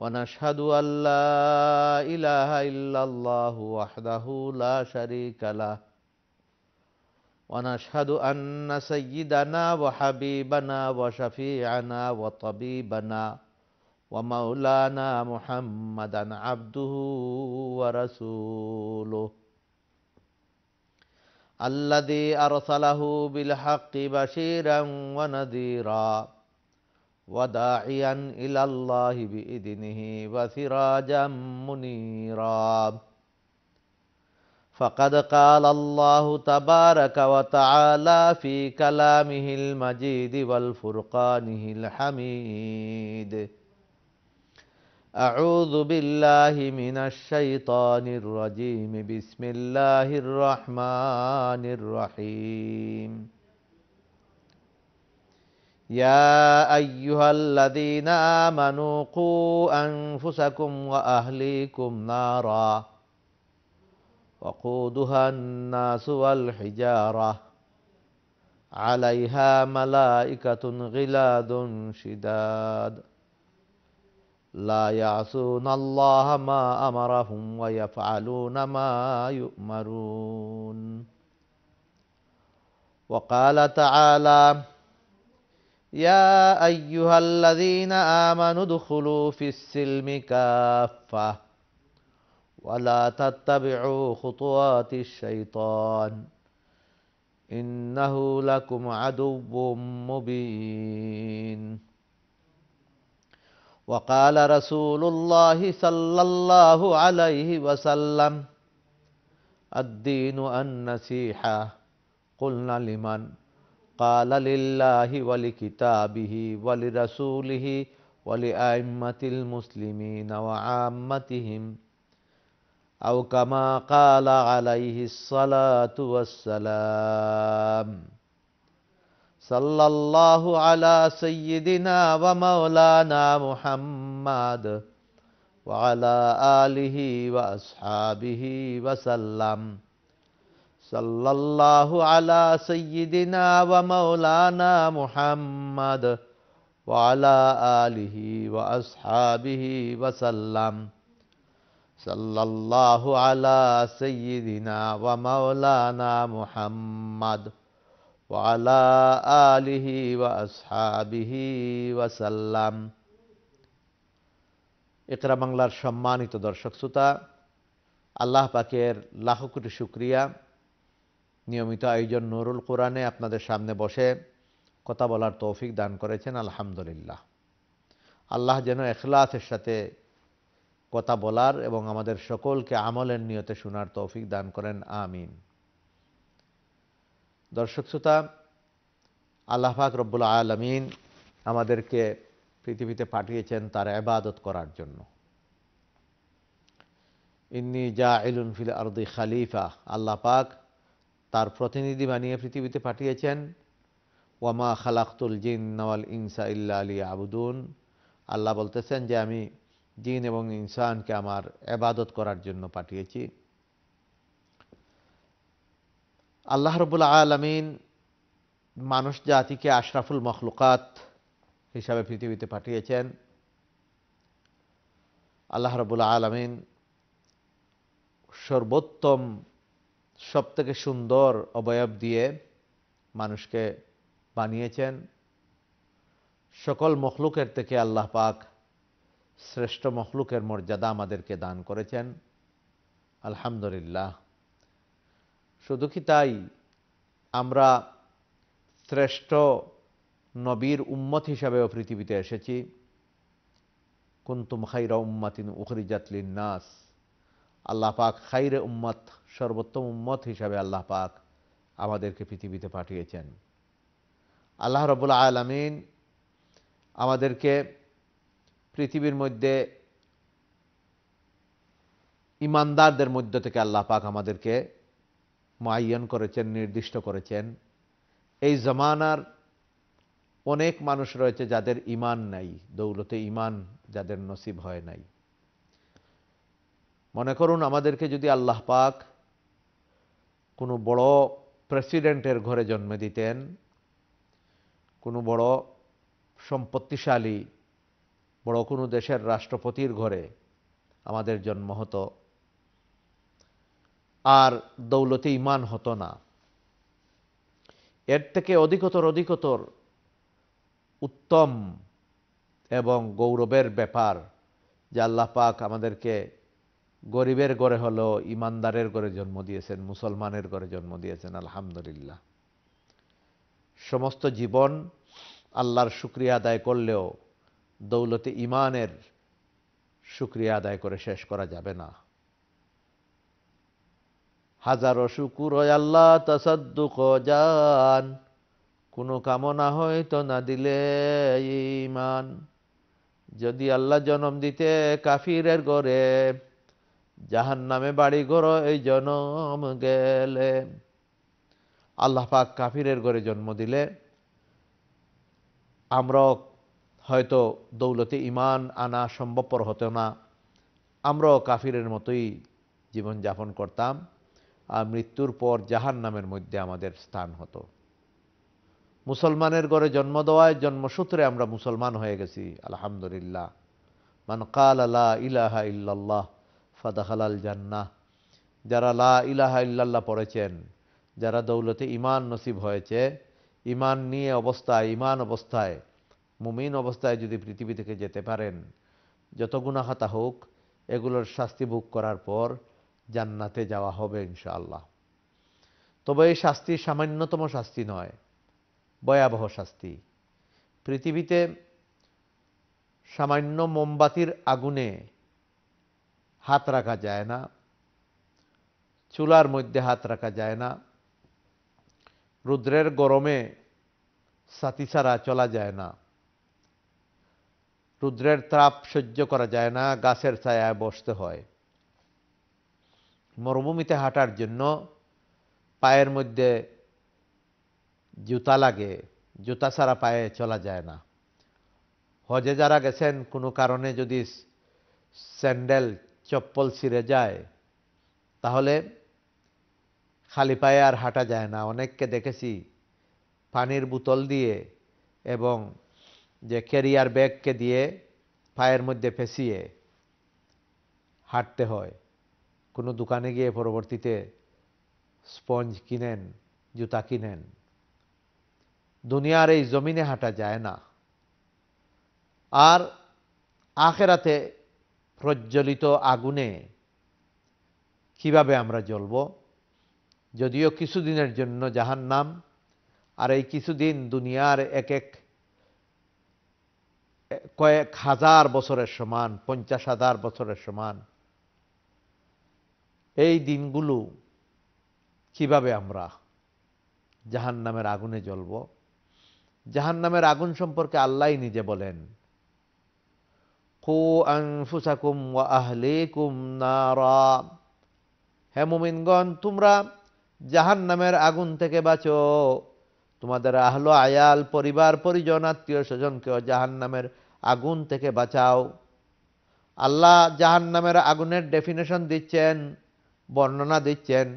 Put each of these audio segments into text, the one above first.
ونشهد أن لا إله إلا الله وحده لا شريك له ونشهد أن سيدنا وحبيبنا وشفيعنا وطبيبنا ومولانا محمدا عبده ورسوله الذي أرسله بالحق بشيرا ونذيرا وداعيا إلى الله بإذنه وسراجا منيرا فقد قال الله تبارك وتعالى في كلامه المجيد والفرقانه الحميد أعوذ بالله من الشيطان الرجيم بسم الله الرحمن الرحيم يا أيها الذين آمنوا قوا أنفسكم وأهليكم نارا وقودها الناس والحجارة عليها ملائكة غلاد شداد لا يعصون الله ما أمرهم ويفعلون ما يؤمرون وقال تعالى يا أيها الذين آمنوا ادخلوا في السلم كافة ولا تتبعوا خطوات الشيطان إنه لكم عدو مبين وقال رسول الله صلى الله عليه وسلم الدين النسيحة قلنا لمن قال لله ولكتابه ولرسوله ولأئمة المسلمين وعامتهم أو كما قال عليه الصلاة والسلام صلى الله على سيدنا ومولانا محمد وعلى آله وأصحابه وسلم সাল্লাল্লাহু আলা সাইয়্যিদিনা ওয়া মাওলানা মুহাম্মাদ ওয়া আলিহি ওয়া আসহাবিহি ওয়া সাল্লাম আলা সাইয়্যিদিনা ওয়া মাওলানা মুহাম্মাদ ওয়া আলিহি ওয়া আসহাবিহি ওয়া সাল্লাম বাংলার সম্মানিত দর্শক শ্রোতা আল্লাহ পাকের লাখ শুক্রিয়া নিয়মিত আয়োজন নুরুল কোরআনে আপনাদের সামনে বসে কথা বলার তৌফিক দান করেছেন আলহামদুলিল্লাহ আল্লাহ যেন এখলাসের সাথে কথা বলার এবং আমাদের সকলকে আমলের নিয়তে শোনার তৌফিক দান করেন আমিন দর্শক শ্রোতা আল্লাহ পাক রব্বুল আলমিন আমাদেরকে পৃথিবীতে পাঠিয়েছেন তার এবাদত করার জন্য ইন্নি জা ইলুন ফিল আরদি খালিফা আল্লাহ পাক তার প্রতিনিধি বানিয়ে পৃথিবীতে পাঠিয়েছেন ওয়ামা খালাক্তুল জিন নওয়াল ইনসা ইল্লা আলী আবুদুন আল্লাহ বলতেছেন যে আমি জিন এবং ইনসানকে আমার এবাদত করার জন্য পাঠিয়েছি আল্লাহ রবুল আলমিন মানুষ জাতিকে আশরাফুল মখলুকাত হিসাবে পৃথিবীতে পাঠিয়েছেন আল্লাহ রবুল আলমিন সর্বোত্তম সব থেকে সুন্দর অবয়ব দিয়ে মানুষকে বানিয়েছেন সকল মখলুকের থেকে আল্লাহ পাক শ্রেষ্ঠ মখলুকের মর্যাদা আমাদেরকে দান করেছেন আলহামদুলিল্লাহ শুধু কি তাই আমরা শ্রেষ্ঠ নবীর উম্মত হিসাবেও পৃথিবীতে এসেছি কুন্তুম খাইরা উম্মাতিন উখরিজাতলিন নাস আল্লাহ পাক খাইরে উম্মত সর্বোত্তম উম্মত হিসাবে আল্লাহ পাক আমাদেরকে পৃথিবীতে পাঠিয়েছেন আল্লাহ রবুল আলমিন আমাদেরকে পৃথিবীর মধ্যে ইমানদারদের মধ্য থেকে আল্লাহ পাক আমাদেরকে মায়ন করেছেন নির্দিষ্ট করেছেন এই জমানার অনেক মানুষ রয়েছে যাদের ইমান নাই দৌলতে ইমান যাদের নসিব হয় নাই মনে করুন আমাদেরকে যদি আল্লাহ পাক কোনো বড় প্রেসিডেন্টের ঘরে জন্মে দিতেন কোনো বড় সম্পত্তিশালী বড় কোনো দেশের রাষ্ট্রপতির ঘরে আমাদের জন্ম হতো আর দৌলতে ইমান হতো না এর থেকে অধিকতর অধিকতর উত্তম এবং গৌরবের ব্যাপার যে আল্লাহ পাক আমাদেরকে গরিবের ঘরে হলো ইমানদারের ঘরে জন্ম দিয়েছেন মুসলমানের ঘরে জন্ম দিয়েছেন আলহামদুলিল্লাহ সমস্ত জীবন আল্লাহর শুক্রিয়া আদায় করলেও দৌলতে ইমানের শুক্রিয়া আদায় করে শেষ করা যাবে না হাজারো শুকুর আল্লাহ তাসাদ্দুক জান কোনো কামনা হয়তো না দিলে ইমান যদি আল্লাহ জন্ম দিতে কাফিরের গড়ে জাহান নামে বাড়ি ঘর এই জনম গেলে আল্লাহ পাক কাফিরের ঘরে জন্ম দিলে আমরা হয়তো দৌলতে ইমান আনা সম্ভবপর হতো না আমরাও কাফিরের মতোই জীবনযাপন করতাম আর মৃত্যুর পর জাহান নামের মধ্যে আমাদের স্থান হতো মুসলমানের ঘরে জন্ম দেওয়ায় জন্মসূত্রে আমরা মুসলমান হয়ে গেছি আলহামদুলিল্লাহ মান কাল আল্লাহ ইলাহা ইল্লাল্লাহ ফাদাহালাল জান্নাহ যারা লা ইলাহা ইল্লাল্লাহ পড়েছেন যারা দৌলতে ইমান নসিব হয়েছে ইমান নিয়ে অবস্থায় ইমান অবস্থায় মুমিন অবস্থায় যদি পৃথিবী থেকে যেতে পারেন যত গুণাহাতা হোক এগুলোর শাস্তি ভোগ করার পর জান্নাতে যাওয়া হবে ইনশাআল্লাহ তবে এই শাস্তি সামান্যতম শাস্তি নয় ভয়াবহ শাস্তি পৃথিবীতে সামান্য মোমবাতির আগুনে হাত রাখা যায় না চুলার মধ্যে হাত রাখা যায় না রুদ্রের গরমে সাথী ছাড়া চলা যায় না রুদ্রের তাপ সহ্য করা যায় না গাছের ছায়ায় বসতে হয় মরুভূমিতে হাঁটার জন্য পায়ের মধ্যে জুতা লাগে জুতা ছাড়া পায়ে চলা যায় না হজে যারা গেছেন কোনো কারণে যদি স্যান্ডেল চপ্পল ছিঁড়ে যায় তাহলে খালি পায়ে আর হাঁটা যায় না অনেককে দেখেছি পানির বোতল দিয়ে এবং যে ক্যারিয়ার ব্যাগকে দিয়ে পায়ের মধ্যে ফেঁসিয়ে হাঁটতে হয় কোনো দোকানে গিয়ে পরবর্তীতে স্পঞ্জ কিনেন জুতা কিনেন দুনিয়ার এই জমিনে হাঁটা যায় না আর আখেরাতে প্রজ্বলিত আগুনে কিভাবে আমরা জ্বলব যদিও কিছুদিনের জন্য জাহান নাম আর এই কিছুদিন দুনিয়ার এক এক কয়েক হাজার বছরের সমান পঞ্চাশ হাজার বছরের সমান এই দিনগুলো কিভাবে আমরা জাহান নামের আগুনে জ্বলব জাহান নামের আগুন সম্পর্কে আল্লাহ নিজে বলেন কু আনফুসাকুম ওয়া আহলিকুম নারা হে মুমিনগণ তোমরা জাহান নামের আগুন থেকে বাঁচো তোমাদের আহল আয়াল পরিবার পরিজন আত্মীয় স্বজনকেও জাহান নামের আগুন থেকে বাঁচাও আল্লাহ জাহান নামের আগুনের ডেফিনেশন দিচ্ছেন বর্ণনা দিচ্ছেন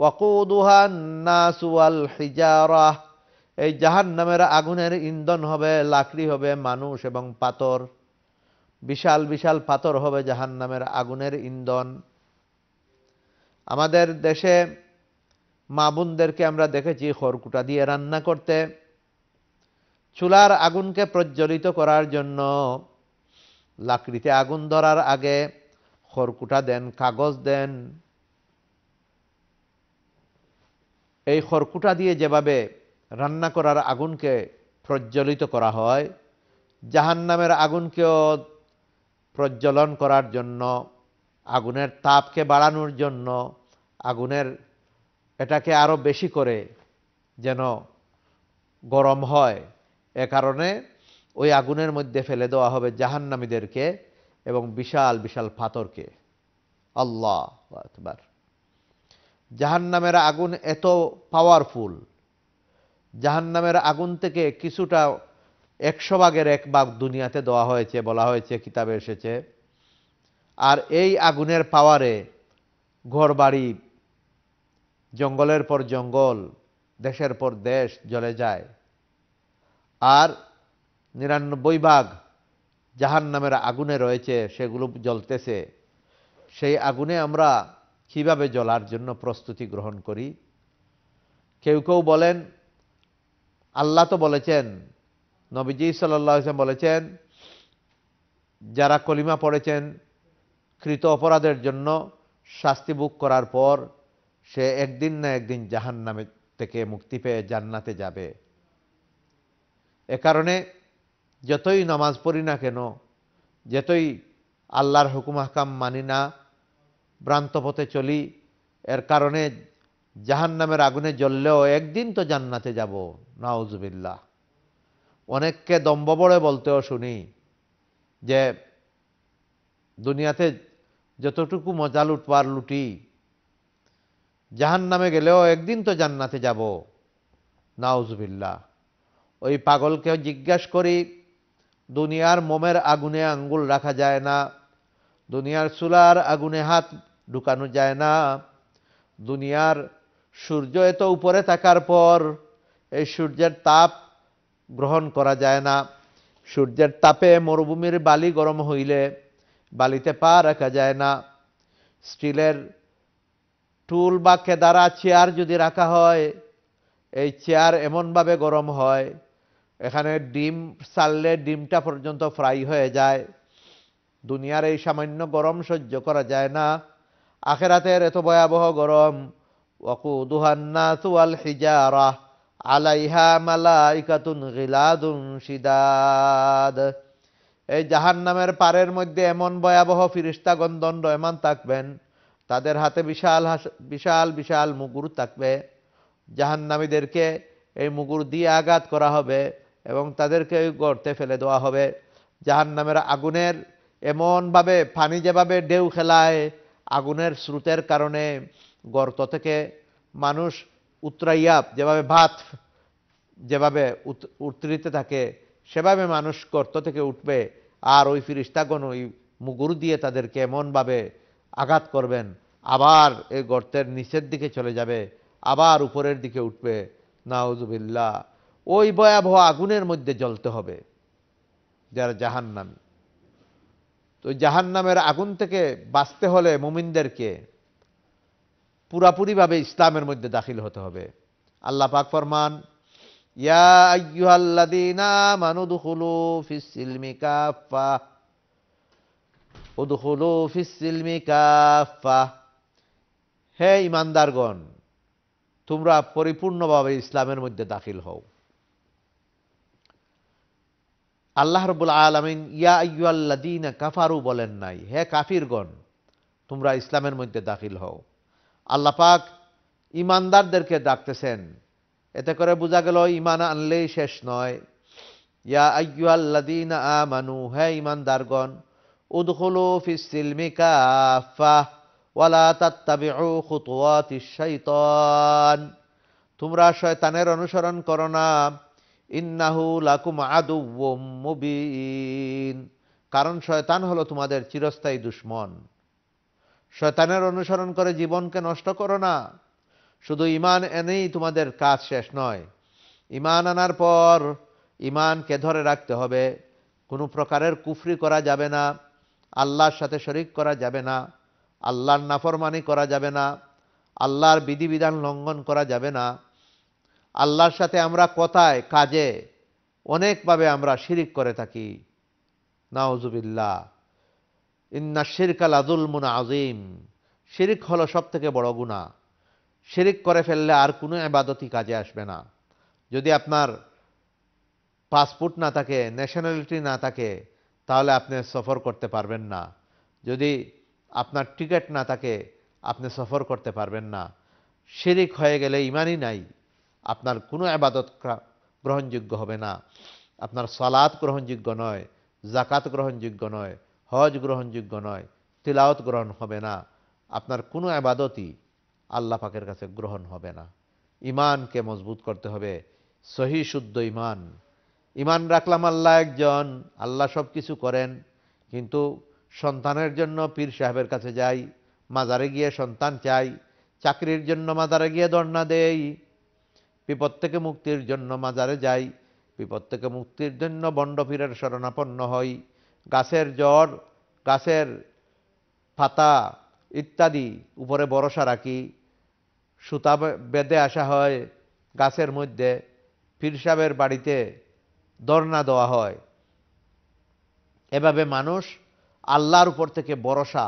ওয়াকুদুহান নাসুয়াল হিজারাহ এই জাহান নামের আগুনের ইন্ধন হবে লাকড়ি হবে মানুষ এবং পাথর বিশাল বিশাল পাথর হবে জাহান নামের আগুনের ইন্ধন আমাদের দেশে মা বোনদেরকে আমরা দেখেছি খড়কুটা দিয়ে রান্না করতে চুলার আগুনকে প্রজ্বলিত করার জন্য লাকড়িতে আগুন ধরার আগে খড়কুটা দেন কাগজ দেন এই খড়কুটা দিয়ে যেভাবে রান্না করার আগুনকে প্রজ্বলিত করা হয় জাহান্নামের আগুনকেও প্রজ্বলন করার জন্য আগুনের তাপকে বাড়ানোর জন্য আগুনের এটাকে আরও বেশি করে যেন গরম হয় এ কারণে ওই আগুনের মধ্যে ফেলে দেওয়া হবে জাহান্নামীদেরকে এবং বিশাল বিশাল পাথরকে আল্লাহ জাহান জাহান্নামের আগুন এত পাওয়ারফুল জাহান্নামের আগুন থেকে কিছুটা একশো ভাগের এক ভাগ দুনিয়াতে দেওয়া হয়েছে বলা হয়েছে কিতাবে এসেছে আর এই আগুনের পাওয়ারে ঘর বাড়ি জঙ্গলের পর জঙ্গল দেশের পর দেশ জ্বলে যায় আর নিরানব্বই ভাগ জাহান নামের আগুনে রয়েছে সেগুলো জ্বলতেছে সেই আগুনে আমরা কিভাবে জ্বলার জন্য প্রস্তুতি গ্রহণ করি কেউ কেউ বলেন আল্লাহ তো বলেছেন নবীজি সাল্লাম বলেছেন যারা কলিমা পড়েছেন কৃত অপরাধের জন্য শাস্তি ভোগ করার পর সে একদিন না একদিন জাহান নামে থেকে মুক্তি পেয়ে জান্নাতে যাবে এ কারণে যতই নামাজ পড়ি না কেন যতই আল্লাহর হুকুম হাকাম মানি না ভ্রান্ত পথে চলি এর কারণে জাহান নামের আগুনে জ্বললেও একদিন তো জান্নাতে যাব নাউজুবিল্লাহ অনেককে দম্ব বড়ে বলতেও শুনি যে দুনিয়াতে যতটুকু মজা লুটবার লুটি জাহান নামে গেলেও একদিন তো জান্নাতে যাব নাউজুবিল্লাহ ওই পাগলকে জিজ্ঞাস করি দুনিয়ার মোমের আগুনে আঙ্গুল রাখা যায় না দুনিয়ার চুলার আগুনে হাত ঢুকানো যায় না দুনিয়ার সূর্য এত উপরে থাকার পর এই সূর্যের তাপ গ্রহণ করা যায় না সূর্যের তাপে মরুভূমির বালি গরম হইলে বালিতে পা রাখা যায় না স্টিলের টুল বা কেদারা চেয়ার যদি রাখা হয় এই চেয়ার এমনভাবে গরম হয় এখানে ডিম সারলে ডিমটা পর্যন্ত ফ্রাই হয়ে যায় দুনিয়ার এই সামান্য গরম সহ্য করা যায় না আখেরাতের এত ভয়াবহ গরম وقودها الناس والحجارة عليها ملائكة غلاد شداد এই জাহান নামের পারের মধ্যে এমন ভয়াবহ ফিরিস্তা গন্ধন রহমান থাকবেন তাদের হাতে বিশাল বিশাল বিশাল মুগুর থাকবে জাহান্নামীদেরকে এই মুগুর দিয়ে আঘাত করা হবে এবং তাদেরকে ওই গর্তে ফেলে দেওয়া হবে জাহান্নামের আগুনের এমনভাবে ফানি যেভাবে ঢেউ খেলায় আগুনের স্রোতের কারণে গর্ত থেকে মানুষ উত্তরাইয়াব যেভাবে ভাত যেভাবে উত্তরিতে থাকে সেভাবে মানুষ গর্ত থেকে উঠবে আর ওই ফিরিস্তাগণ ওই মুগুর দিয়ে তাদেরকে এমনভাবে আঘাত করবেন আবার এই গর্তের নিচের দিকে চলে যাবে আবার উপরের দিকে উঠবে নাউজুবিল্লা ওই ভয়াবহ আগুনের মধ্যে জ্বলতে হবে যারা জাহান্নামী তো জাহান্নামের আগুন থেকে বাঁচতে হলে মুমিনদেরকে পুরাপুরিভাবে ইসলামের মধ্যে দাখিল হতে হবে আল্লাহ পাক ফরমান হে ইমানদারগণ তোমরা পরিপূর্ণভাবে ইসলামের মধ্যে দাখিল হও আল্লাহ রবুল আলমিন ইয়া আইয়াল্লাদিন কাফারু বলেন নাই হে কাফিরগণ তোমরা ইসলামের মধ্যে দাখিল হও আল্লাপাক ইমানদারদেরকে ডাকতেছেন এতে করে বোঝা গেল ইমান আনলেই শেষ নয় ইয়া আয়ুয়াল্লাদিন আমানু হে ইমানদারগণ উদখুলু ওয়ালা তোমরা শয়তানের অনুসরণ করো না ইন্নাহু লাকুম আদুম কারণ শয়তান হলো তোমাদের চিরস্থায়ী দুশ্মন শয়তানের অনুসরণ করে জীবনকে নষ্ট করো না শুধু ইমান এনেই তোমাদের কাজ শেষ নয় ইমান আনার পর ইমানকে ধরে রাখতে হবে কোনো প্রকারের কুফরি করা যাবে না আল্লাহর সাথে শরিক করা যাবে না আল্লাহর নাফরমানি করা যাবে না আল্লাহর বিধিবিধান লঙ্ঘন করা যাবে না আল্লাহর সাথে আমরা কথায় কাজে অনেকভাবে আমরা শিরিক করে থাকি নাওজুবিল্লা ইন্না শিরকাল আজুল মুনা আজিম শিরিক হলো সব থেকে বড় গুণা শেরিক করে ফেললে আর কোনো আবাদতি কাজে আসবে না যদি আপনার পাসপোর্ট না থাকে ন্যাশনালিটি না থাকে তাহলে আপনি সফর করতে পারবেন না যদি আপনার টিকিট না থাকে আপনি সফর করতে পারবেন না শেরিক হয়ে গেলে ইমানই নাই আপনার কোনো আবাদত গ্রহণযোগ্য হবে না আপনার সালাত গ্রহণযোগ্য নয় জাকাত গ্রহণযোগ্য নয় হজ গ্রহণযোগ্য নয় তিলাওত গ্রহণ হবে না আপনার কোনো আবাদতই আল্লাহ পাকের কাছে গ্রহণ হবে না ইমানকে মজবুত করতে হবে সহি শুদ্ধ ইমান ইমান রাখলাম আল্লাহ একজন আল্লাহ সব কিছু করেন কিন্তু সন্তানের জন্য পীর সাহেবের কাছে যাই মাজারে গিয়ে সন্তান চাই চাকরির জন্য মাজারে গিয়ে দর্ণা দেই বিপদ থেকে মুক্তির জন্য মাজারে যাই বিপদ থেকে মুক্তির জন্য বন্ড পীরের শরণাপন্ন হয় গাছের জড় গাছের পাতা ইত্যাদি উপরে ভরসা রাখি সুতা বেঁধে আসা হয় গাছের মধ্যে ফিরসাবের বাড়িতে দর্না দেওয়া হয় এভাবে মানুষ আল্লাহর উপর থেকে ভরসা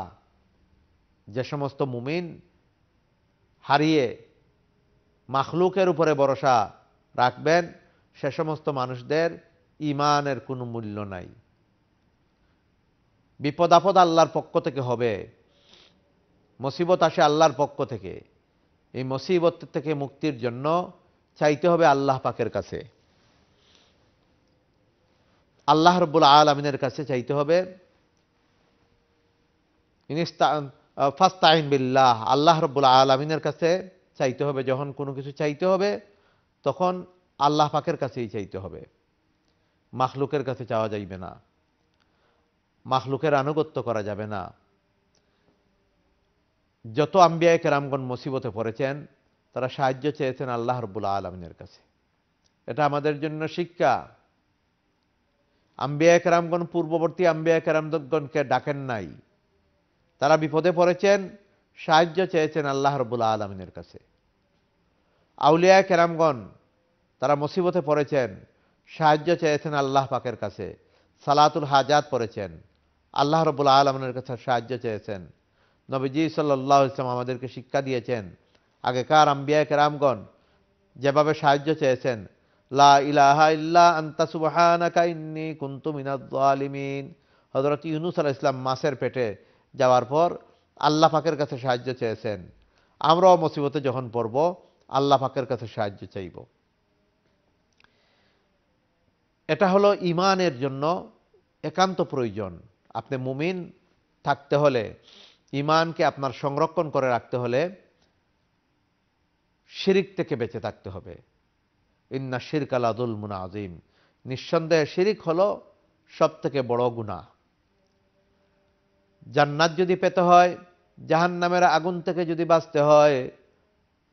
যে সমস্ত মুমিন হারিয়ে মাখলুকের উপরে ভরসা রাখবেন সে সমস্ত মানুষদের ইমানের কোনো মূল্য নাই বিপদ আপদ আল্লাহর পক্ষ থেকে হবে মুসিবত আসে আল্লাহর পক্ষ থেকে এই মুসিবত থেকে মুক্তির জন্য চাইতে হবে আল্লাহ পাকের কাছে আল্লাহ রব্বুল আলমিনের কাছে চাইতে হবে ফাস্তাইন বিল্লাহ আল্লাহ রব্বুল আলমিনের কাছে চাইতে হবে যখন কোনো কিছু চাইতে হবে তখন আল্লাহ পাকের কাছেই চাইতে হবে মাখলুকের কাছে চাওয়া যাইবে না মাহলুকের আনুগত্য করা যাবে না যত আম্বিয়ায় কেরামগণ মুসিবতে পড়েছেন তারা সাহায্য চেয়েছেন আল্লাহ রবুল্লা আলমিনের কাছে এটা আমাদের জন্য শিক্ষা আম্বিয়া কেরামগণ পূর্ববর্তী আম্বিয়া কেরামগণকে ডাকেন নাই তারা বিপদে পড়েছেন সাহায্য চেয়েছেন আল্লাহ রবুল্লা আলমিনের কাছে আউলিয়া কেরামগণ তারা মুসিবতে পড়েছেন সাহায্য চেয়েছেন আল্লাহ পাকের কাছে সালাতুল হাজাত পড়েছেন আল্লাহ রবুল্লা আলমিনের কাছে সাহায্য চেয়েছেন নবীজি সাল্লাহ ইসলাম আমাদেরকে শিক্ষা দিয়েছেন আগেকার আম্বিয়া কেরামগণ যেভাবে সাহায্য চেয়েছেন লা ইলাহা ইল্লা আন্তা সুবাহানাকা ইন্নি কুন্তু হজরত ইউনুস আল ইসলাম মাসের পেটে যাওয়ার পর আল্লাহ পাকের কাছে সাহায্য চেয়েছেন আমরাও মুসিবতে যখন পড়ব আল্লাহ পাকের কাছে সাহায্য চাইব এটা হলো ইমানের জন্য একান্ত প্রয়োজন আপনি মুমিন থাকতে হলে ইমানকে আপনার সংরক্ষণ করে রাখতে হলে শিরিক থেকে বেঁচে থাকতে হবে ইন্না শিরক আদুল মুনা আজিম নিঃসন্দেহে শিরিক হলো সব থেকে বড় গুণা জান্নাত যদি পেতে হয় জাহান্নামের আগুন থেকে যদি বাঁচতে হয়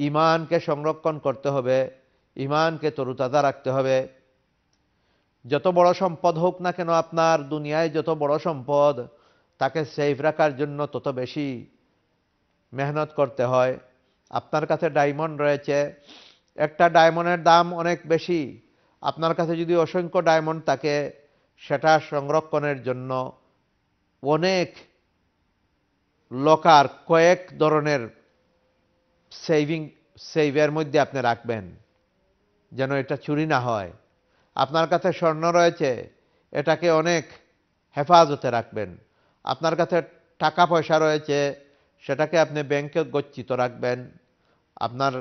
ইমানকে সংরক্ষণ করতে হবে ইমানকে তরুতাজা রাখতে হবে যত বড় সম্পদ হোক না কেন আপনার দুনিয়ায় যত বড় সম্পদ তাকে সেফ রাখার জন্য তত বেশি মেহনত করতে হয় আপনার কাছে ডায়মন্ড রয়েছে একটা ডায়মন্ডের দাম অনেক বেশি আপনার কাছে যদি অসংখ্য ডায়মন্ড থাকে সেটা সংরক্ষণের জন্য অনেক লকার কয়েক ধরনের সেভিং সেভের মধ্যে আপনি রাখবেন যেন এটা চুরি না হয় আপনার কাছে স্বর্ণ রয়েছে এটাকে অনেক হেফাজতে রাখবেন আপনার কাছে টাকা পয়সা রয়েছে সেটাকে আপনি ব্যাংকে গচ্ছিত রাখবেন আপনার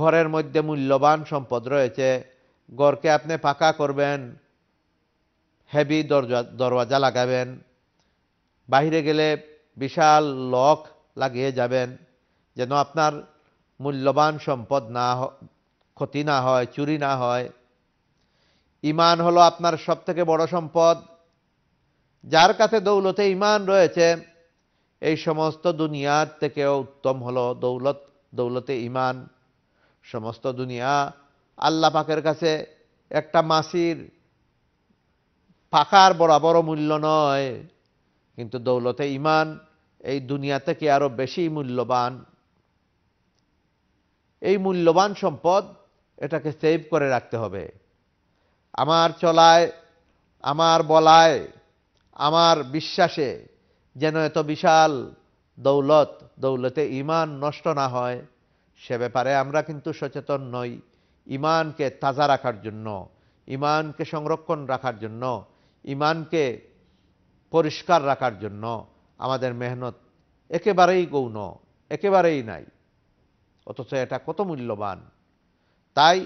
ঘরের মধ্যে মূল্যবান সম্পদ রয়েছে ঘরকে আপনি পাকা করবেন হেভি দরজা দরওয়াজা লাগাবেন বাহিরে গেলে বিশাল লক লাগিয়ে যাবেন যেন আপনার মূল্যবান সম্পদ না ক্ষতি না হয় চুরি না হয় ইমান হলো আপনার সব থেকে বড় সম্পদ যার কাছে দৌলতে ইমান রয়েছে এই সমস্ত দুনিয়ার থেকেও উত্তম হলো দৌলত দৌলতে ইমান সমস্ত দুনিয়া আল্লাহ পাকের কাছে একটা মাসির পাকার বরাবর মূল্য নয় কিন্তু দৌলতে ইমান এই দুনিয়া থেকে আরও বেশি মূল্যবান এই মূল্যবান সম্পদ এটাকে সেভ করে রাখতে হবে আমার চলায় আমার বলায় আমার বিশ্বাসে যেন এত বিশাল দৌলত দৌলতে ইমান নষ্ট না হয় সে ব্যাপারে আমরা কিন্তু সচেতন নই ইমানকে তাজা রাখার জন্য ইমানকে সংরক্ষণ রাখার জন্য ইমানকে পরিষ্কার রাখার জন্য আমাদের মেহনত একেবারেই গৌণ একেবারেই নাই অথচ এটা কত মূল্যবান তাই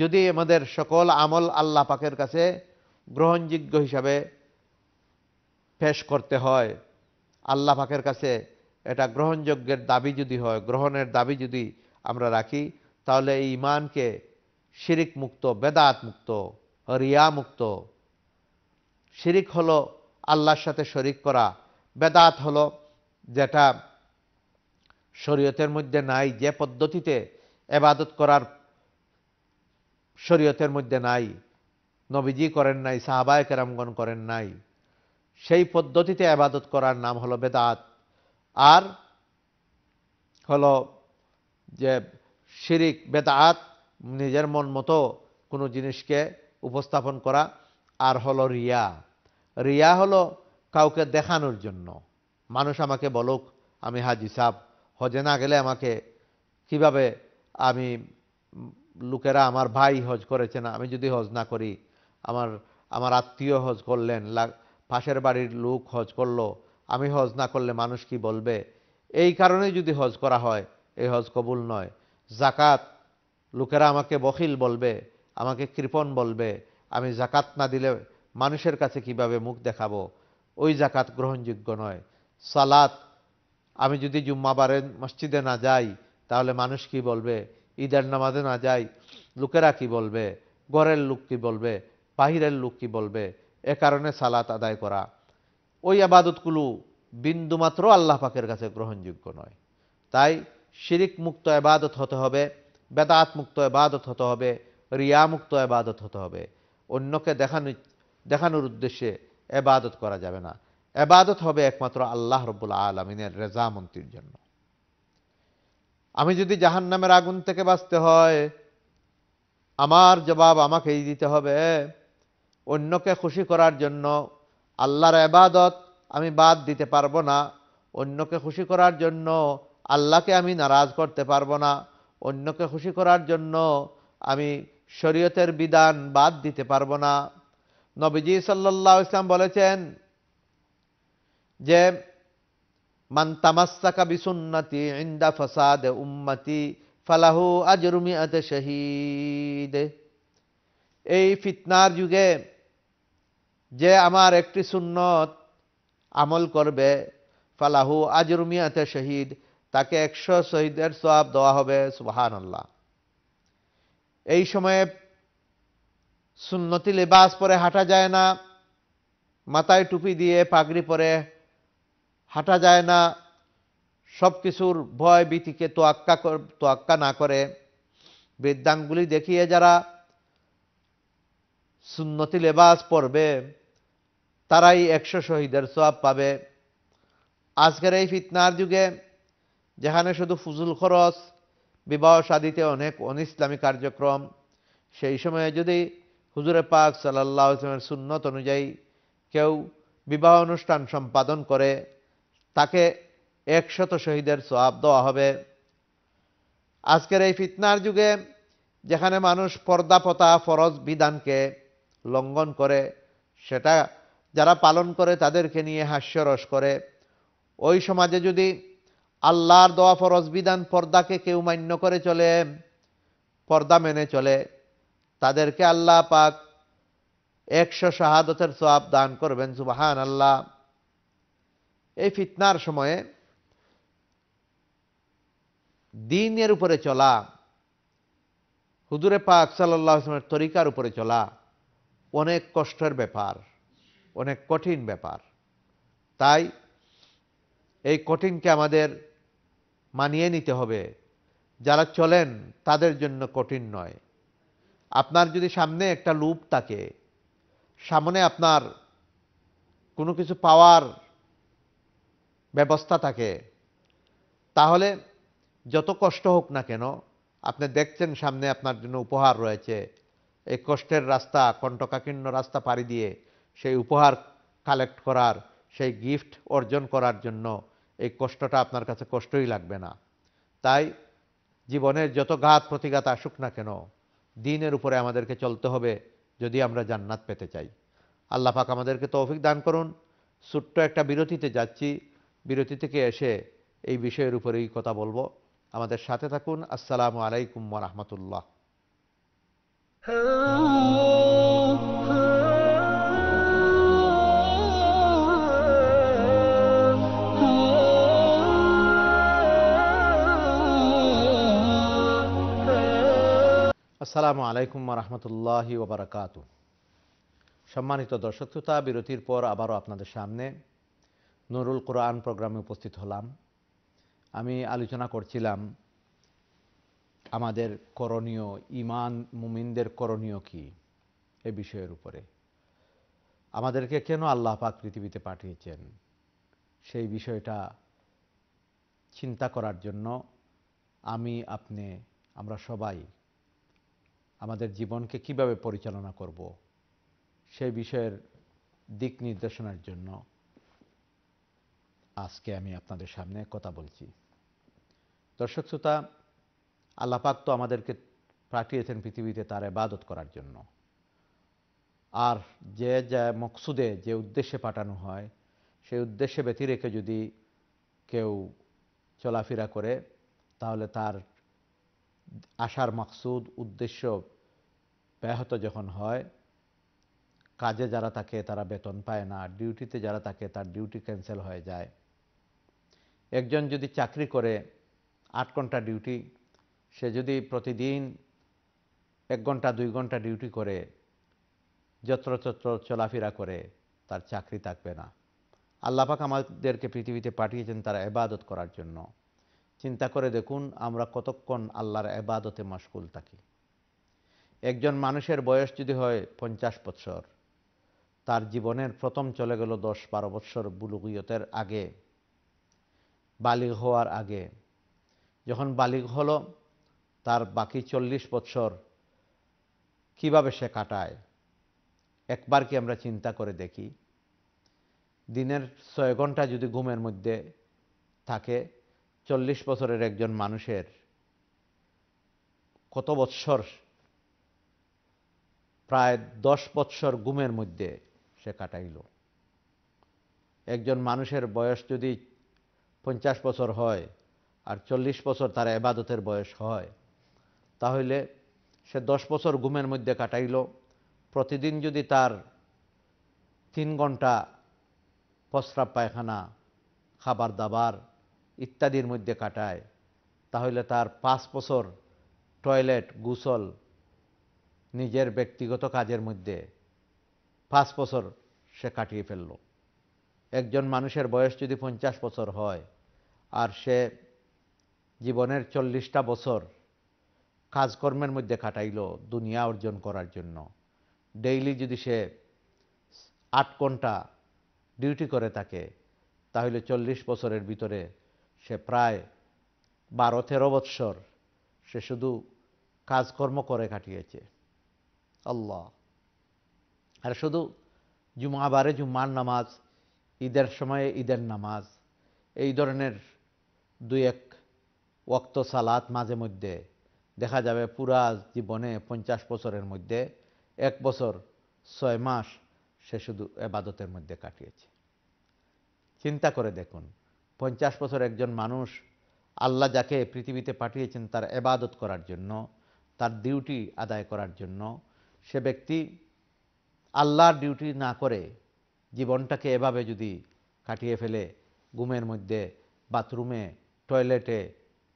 যদি আমাদের সকল আমল আল্লাহ পাকের কাছে গ্রহণযোগ্য হিসাবে পেশ করতে হয় আল্লাহ পাকের কাছে এটা গ্রহণযোগ্যের দাবি যদি হয় গ্রহণের দাবি যদি আমরা রাখি তাহলে এই ইমানকে শিরিক মুক্ত বেদাত মুক্ত রিয়া মুক্ত শিরিক হলো আল্লাহর সাথে শরিক করা বেদাত হলো যেটা শরীয়তের মধ্যে নাই যে পদ্ধতিতে এবাদত করার শরীয়তের মধ্যে নাই নবীজি করেন নাই সাহাবায় কেরামগণ করেন নাই সেই পদ্ধতিতে আবাদত করার নাম হলো বেদাত আর হলো যে শিরিক বেদাত নিজের মন মতো কোনো জিনিসকে উপস্থাপন করা আর হলো রিয়া রিয়া হলো কাউকে দেখানোর জন্য মানুষ আমাকে বলুক আমি হাজি সাহ হজে না গেলে আমাকে কিভাবে আমি লোকেরা আমার ভাই হজ করেছে না আমি যদি হজ না করি আমার আমার আত্মীয় হজ করলেন পাশের বাড়ির লোক হজ করলো আমি হজ না করলে মানুষ কি বলবে এই কারণে যদি হজ করা হয় এই হজ কবুল নয় জাকাত লোকেরা আমাকে বখিল বলবে আমাকে কৃপণ বলবে আমি জাকাত না দিলে মানুষের কাছে কিভাবে মুখ দেখাবো ওই জাকাত গ্রহণযোগ্য নয় সালাত আমি যদি জুম্মাবারে মসজিদে না যাই তাহলে মানুষ কি বলবে ঈদের নামাজে না যাই লোকেরা কি বলবে ঘরের লোক কি বলবে বাহিরের লোক কি বলবে এ কারণে সালাত আদায় করা ওই আবাদতগুলো বিন্দুমাত্র আল্লাহ পাকের কাছে গ্রহণযোগ্য নয় তাই শিরিক মুক্ত এবাদত হতে হবে বেদাত মুক্ত এবাদত হতে হবে রিয়া মুক্ত এবাদত হতে হবে অন্যকে দেখানো দেখানোর উদ্দেশ্যে এবাদত করা যাবে না এবাদত হবে একমাত্র আল্লাহ রবুল্লা আলমিনের রেজামন্ত্রীর জন্য আমি যদি জাহান নামের আগুন থেকে বাঁচতে হয় আমার জবাব আমাকেই দিতে হবে অন্যকে খুশি করার জন্য আল্লাহর এবাদত আমি বাদ দিতে পারবো না অন্যকে খুশি করার জন্য আল্লাহকে আমি নারাজ করতে পারবো না অন্যকে খুশি করার জন্য আমি শরীয়তের বিধান বাদ দিতে পারবো না নবীজি সাল্লা ইসলাম বলেছেন যে মান তামাসাকা বিসুন্নতি ইন্দা ফসাদ উম্মতি ফালাহু আজরুমি আত শহীদ এই ফিতনার যুগে যে আমার একটি সুন্নত আমল করবে ফালাহু আজরুমি শহীদ তাকে একশো শহীদের সব দেওয়া হবে সুবাহান আল্লাহ এই সময়ে সুন্নতি লেবাস পরে হাঁটা যায় না মাথায় টুপি দিয়ে পাগড়ি পরে হাঁটা যায় না সব কিছুর ভয় ভীতিকে তোয়াক্কা তোয়াক্কা না করে বৃদ্ধাঙ্গুলি দেখিয়ে যারা সুন্নতি লেবাস পড়বে তারাই একশো শহীদের সব পাবে আজকের এই ফিতনার যুগে যেখানে শুধু ফুজুল খরচ বিবাহ সাদিতে অনেক অনিসলামী কার্যক্রম সেই সময়ে যদি হুজুরে পাক সাল্লা ইসলামের সুন্নত অনুযায়ী কেউ বিবাহ অনুষ্ঠান সম্পাদন করে তাকে একশত শহীদের সোয়াব দেওয়া হবে আজকের এই ফিতনার যুগে যেখানে মানুষ পর্দাপতা ফরজ বিধানকে লঙ্ঘন করে সেটা যারা পালন করে তাদেরকে নিয়ে হাস্যরস করে ওই সমাজে যদি আল্লাহর দোয়া ফরজ বিধান পর্দাকে কেউ মান্য করে চলে পর্দা মেনে চলে তাদেরকে আল্লাহ পাক একশো শাহাদতের সোয়াব দান করবেন সুবাহান আল্লাহ এই ফিতনার সময়ে দিনের উপরে চলা হুদুরে পাক সাল্লামের তরিকার উপরে চলা অনেক কষ্টের ব্যাপার অনেক কঠিন ব্যাপার তাই এই কঠিনকে আমাদের মানিয়ে নিতে হবে যারা চলেন তাদের জন্য কঠিন নয় আপনার যদি সামনে একটা লুপ থাকে সামনে আপনার কোনো কিছু পাওয়ার ব্যবস্থা থাকে তাহলে যত কষ্ট হোক না কেন আপনি দেখছেন সামনে আপনার জন্য উপহার রয়েছে এই কষ্টের রাস্তা কণ্ঠকাকীর্ণ রাস্তা পাড়ি দিয়ে সেই উপহার কালেক্ট করার সেই গিফট অর্জন করার জন্য এই কষ্টটা আপনার কাছে কষ্টই লাগবে না তাই জীবনের যত ঘাত প্রতিঘাত আসুক না কেন দিনের উপরে আমাদেরকে চলতে হবে যদি আমরা জান্নাত পেতে চাই আল্লাহ পাক আমাদেরকে তৌফিক দান করুন ছোট্ট একটা বিরতিতে যাচ্ছি বিরতি থেকে এসে এই বিষয়ের উপরেই কথা বলবো আমাদের সাথে থাকুন আসসালামু আলাইকুম রহমতুল্লাহ আসসালামু আলাইকুম রহমতুল্লাহি ওবরাকাত সম্মানিত দর্শক শ্রোতা বিরতির পর আবারও আপনাদের সামনে নুরুল কোরআন প্রোগ্রামে উপস্থিত হলাম আমি আলোচনা করছিলাম আমাদের করণীয় ইমান মুমিনদের করণীয় কি এ বিষয়ের উপরে আমাদেরকে কেন আল্লাহ পাক পৃথিবীতে পাঠিয়েছেন সেই বিষয়টা চিন্তা করার জন্য আমি আপনি আমরা সবাই আমাদের জীবনকে কিভাবে পরিচালনা করব সেই বিষয়ের দিক নির্দেশনার জন্য আজকে আমি আপনাদের সামনে কথা বলছি দর্শক শ্রোতা আল্লাপাক তো আমাদেরকে পাঠিয়েছেন পৃথিবীতে তার এবাদত করার জন্য আর যে যা মকসুদে যে উদ্দেশ্যে পাঠানো হয় সেই উদ্দেশ্যে ব্যতি রেখে যদি কেউ চলাফেরা করে তাহলে তার আশার মকসুদ উদ্দেশ্য ব্যাহত যখন হয় কাজে যারা থাকে তারা বেতন পায় না ডিউটিতে যারা থাকে তার ডিউটি ক্যান্সেল হয়ে যায় একজন যদি চাকরি করে আট ঘন্টা ডিউটি সে যদি প্রতিদিন এক ঘন্টা দুই ঘন্টা ডিউটি করে যত্রতত্র চলাফেরা করে তার চাকরি থাকবে না আল্লাপাক আমাদেরকে পৃথিবীতে পাঠিয়েছেন তার এবাদত করার জন্য চিন্তা করে দেখুন আমরা কতক্ষণ আল্লাহর এবাদতে মশগুল থাকি একজন মানুষের বয়স যদি হয় পঞ্চাশ বছর তার জীবনের প্রথম চলে গেল দশ বারো বৎসর বুলুগুয়তের আগে বালিগ হওয়ার আগে যখন বালিগ হলো তার বাকি চল্লিশ বৎসর কিভাবে সে কাটায় একবার কি আমরা চিন্তা করে দেখি দিনের ছয় ঘন্টা যদি ঘুমের মধ্যে থাকে চল্লিশ বছরের একজন মানুষের কত বৎসর প্রায় দশ বৎসর ঘুমের মধ্যে সে কাটাইল একজন মানুষের বয়স যদি পঞ্চাশ বছর হয় আর চল্লিশ বছর তার এবাদতের বয়স হয় তাহলে সে দশ বছর ঘুমের মধ্যে কাটাইল প্রতিদিন যদি তার তিন ঘন্টা প্রস্রাব পায়খানা খাবার দাবার ইত্যাদির মধ্যে কাটায় তাহলে তার পাঁচ বছর টয়লেট গুসল নিজের ব্যক্তিগত কাজের মধ্যে পাঁচ বছর সে কাটিয়ে ফেলল একজন মানুষের বয়স যদি পঞ্চাশ বছর হয় আর সে জীবনের চল্লিশটা বছর কাজকর্মের মধ্যে কাটাইল দুনিয়া অর্জন করার জন্য ডেইলি যদি সে আট ঘন্টা ডিউটি করে থাকে তাহলে চল্লিশ বছরের ভিতরে সে প্রায় বারো তেরো বৎসর সে শুধু কাজকর্ম করে কাটিয়েছে আল্লাহ আর শুধু জুমাবারে জুম্মার নামাজ ঈদের সময়ে ঈদের নামাজ এই ধরনের দুই এক ওক্ত সালাত মাঝে মধ্যে দেখা যাবে পুরা জীবনে পঞ্চাশ বছরের মধ্যে এক বছর ছয় মাস সে শুধু এবাদতের মধ্যে কাটিয়েছে চিন্তা করে দেখুন পঞ্চাশ বছর একজন মানুষ আল্লাহ যাকে পৃথিবীতে পাঠিয়েছেন তার এবাদত করার জন্য তার ডিউটি আদায় করার জন্য সে ব্যক্তি আল্লাহর ডিউটি না করে জীবনটাকে এভাবে যদি কাটিয়ে ফেলে ঘুমের মধ্যে বাথরুমে টয়লেটে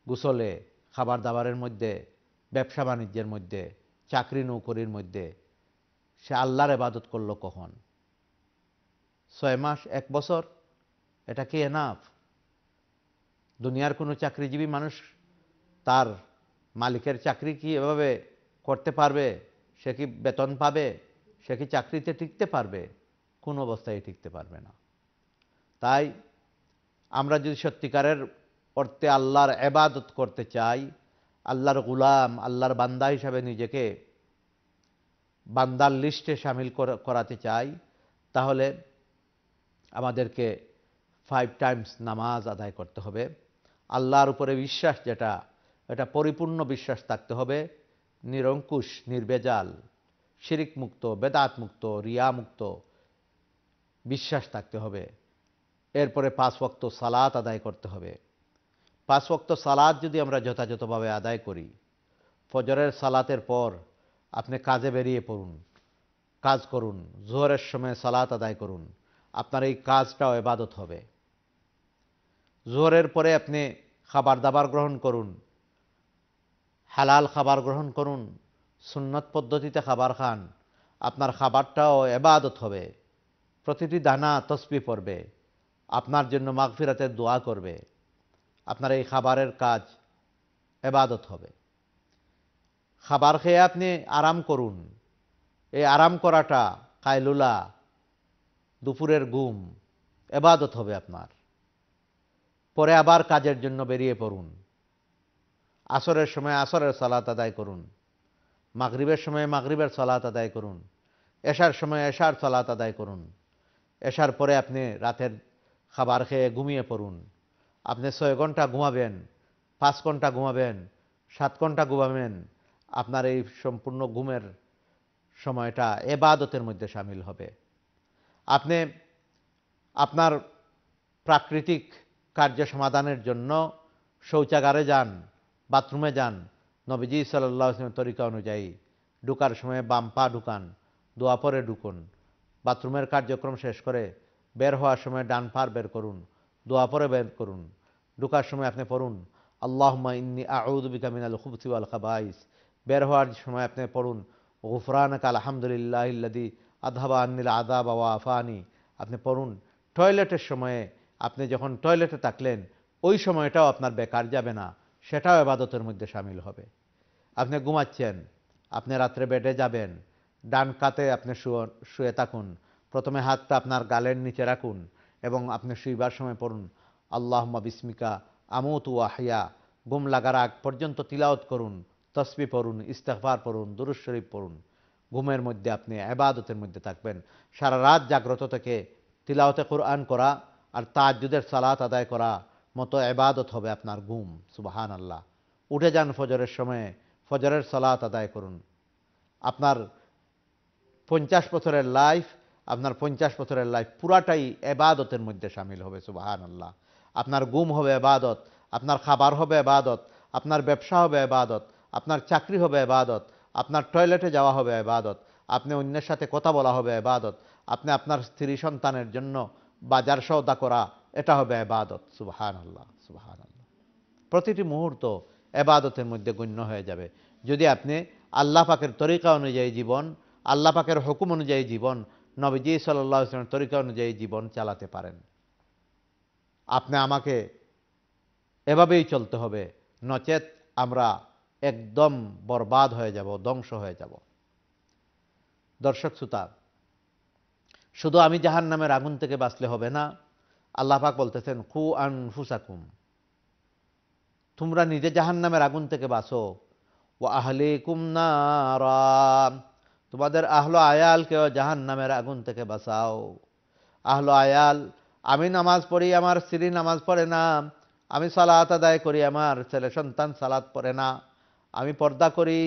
গোসলে খাবার দাবারের মধ্যে ব্যবসা বাণিজ্যের মধ্যে চাকরি নৌকরির মধ্যে সে আল্লাহর এবাদত করলো কখন ছয় মাস এক বছর এটা কি এনাফ দুনিয়ার কোনো চাকরিজীবী মানুষ তার মালিকের চাকরি কি এভাবে করতে পারবে সে কি বেতন পাবে সে কি চাকরিতে টিকতে পারবে কোন অবস্থায় টিকতে পারবে না তাই আমরা যদি সত্যিকারের অর্থে আল্লাহর এবাদত করতে চাই আল্লাহর গুলাম আল্লাহর বান্দা হিসাবে নিজেকে বান্দার লিস্টে সামিল করাতে চাই তাহলে আমাদেরকে ফাইভ টাইমস নামাজ আদায় করতে হবে আল্লাহর উপরে বিশ্বাস যেটা এটা পরিপূর্ণ বিশ্বাস থাকতে হবে নিরঙ্কুশ নির্বেজাল শিরিক মুক্ত বেদাত মুক্ত রিয়া মুক্ত বিশ্বাস থাকতে হবে এরপরে পাঁচ ওক্ত সালাত আদায় করতে হবে পাঁচ ওক্ত সালাদ যদি আমরা যথাযথভাবে আদায় করি ফজরের সালাতের পর আপনি কাজে বেরিয়ে পড়ুন কাজ করুন জোহরের সময় সালাত আদায় করুন আপনার এই কাজটাও এবাদত হবে জোহরের পরে আপনি খাবার দাবার গ্রহণ করুন হালাল খাবার গ্রহণ করুন সুন্নত পদ্ধতিতে খাবার খান আপনার খাবারটাও এবাদত হবে প্রতিটি দানা তসবি পড়বে আপনার জন্য মাগফিরাতের দোয়া করবে আপনার এই খাবারের কাজ এবাদত হবে খাবার খেয়ে আপনি আরাম করুন এই আরাম করাটা কায়লুলা দুপুরের গুম এবাদত হবে আপনার পরে আবার কাজের জন্য বেরিয়ে পড়ুন আসরের সময় আসরের সালাত আদায় করুন মাগরিবের সময় মাগরিবের সালাত আদায় করুন এশার সময় এশার সালাত আদায় করুন এশার পরে আপনি রাতের খাবার খেয়ে ঘুমিয়ে পড়ুন আপনি ছয় ঘন্টা ঘুমাবেন পাঁচ ঘন্টা ঘুমাবেন সাত ঘন্টা ঘুমাবেন আপনার এই সম্পূর্ণ ঘুমের সময়টা এবাদতের মধ্যে সামিল হবে আপনি আপনার প্রাকৃতিক কার্য সমাধানের জন্য শৌচাগারে যান বাথরুমে যান নবীজি সাল্লামের তরিকা অনুযায়ী ঢুকার সময় বাম পা ঢুকান দোয়া পরে ঢুকুন বাথরুমের কার্যক্রম শেষ করে বের হওয়ার সময় ডান পার বের করুন দোয়া পরে বের করুন ঢুকার সময় আপনি পড়ুন আল্লাহমা ইন্নি আউদ্দিকা মিনাল খুবসি আল খাবাইস বের হওয়ার সময় আপনি পড়ুন কাল আহমদুলিল্লাহ ইল্লাদি আধাবা আন্নিল আদা বাবা আফানি আপনি পড়ুন টয়লেটের সময়ে আপনি যখন টয়লেটে থাকলেন ওই সময়টাও আপনার বেকার যাবে না সেটাও এবাদতের মধ্যে সামিল হবে আপনি ঘুমাচ্ছেন আপনি রাত্রে বেডে যাবেন ডান কাতে আপনি শুয়ে থাকুন প্রথমে হাতটা আপনার গালের নিচে রাখুন এবং আপনি শুইবার সময় পড়ুন আল্লাহমা বিস্মিকা আমত ওয়াহিয়া গুম লাগার আগ পর্যন্ত তিলাওত করুন তসবি পড়ুন ইস্তেফার পড়ুন দুরুজ শরীফ পড়ুন ঘুমের মধ্যে আপনি আবাদতের মধ্যে থাকবেন সারা রাত জাগ্রত থেকে তিলাওতে কোরআন করা আর তাজুদের সালাত আদায় করা মতো এবাদত হবে আপনার গুম সুবাহান আল্লাহ উঠে যান ফজরের সময়ে ফজরের সালাত আদায় করুন আপনার পঞ্চাশ বছরের লাইফ আপনার পঞ্চাশ বছরের লাইফ পুরাটাই এবাদতের মধ্যে সামিল হবে সুবাহান আল্লাহ আপনার গুম হবে এবাদত আপনার খাবার হবে এবাদত আপনার ব্যবসা হবে এবাদত আপনার চাকরি হবে এবাদত আপনার টয়লেটে যাওয়া হবে এবাদত আপনি অন্যের সাথে কথা বলা হবে এবাদত আপনি আপনার স্ত্রী সন্তানের জন্য বাজার সৌদা করা এটা হবে এবাদত সুবাহান আল্লাহ সুবাহান আল্লাহ প্রতিটি মুহূর্ত এবাদতের মধ্যে গণ্য হয়ে যাবে যদি আপনি আল্লাহ পাকের তরিকা অনুযায়ী জীবন আল্লাহ পাকের হুকুম অনুযায়ী জীবন নবীজি সাল্লাহ ইসলামের তরিকা অনুযায়ী জীবন চালাতে পারেন আপনি আমাকে এভাবেই চলতে হবে নচেত আমরা একদম বরবাদ হয়ে যাব ধ্বংস হয়ে যাব দর্শক শ্রোতা শুধু আমি জাহান নামের আগুন থেকে বাঁচলে হবে না আল্লাহাক বলতেছেন খু আন হুসাকুম তোমরা নিজে জাহান নামের আগুন থেকে বাঁচো ও আহলে কুমনারা তোমাদের আহল আয়ালকেও জাহান নামের আগুন থেকে বাঁচাও আহল আয়াল আমি নামাজ পড়ি আমার স্ত্রী নামাজ পড়ে না আমি সালাত আদায় করি আমার ছেলে সন্তান সালাত পড়ে না আমি পর্দা করি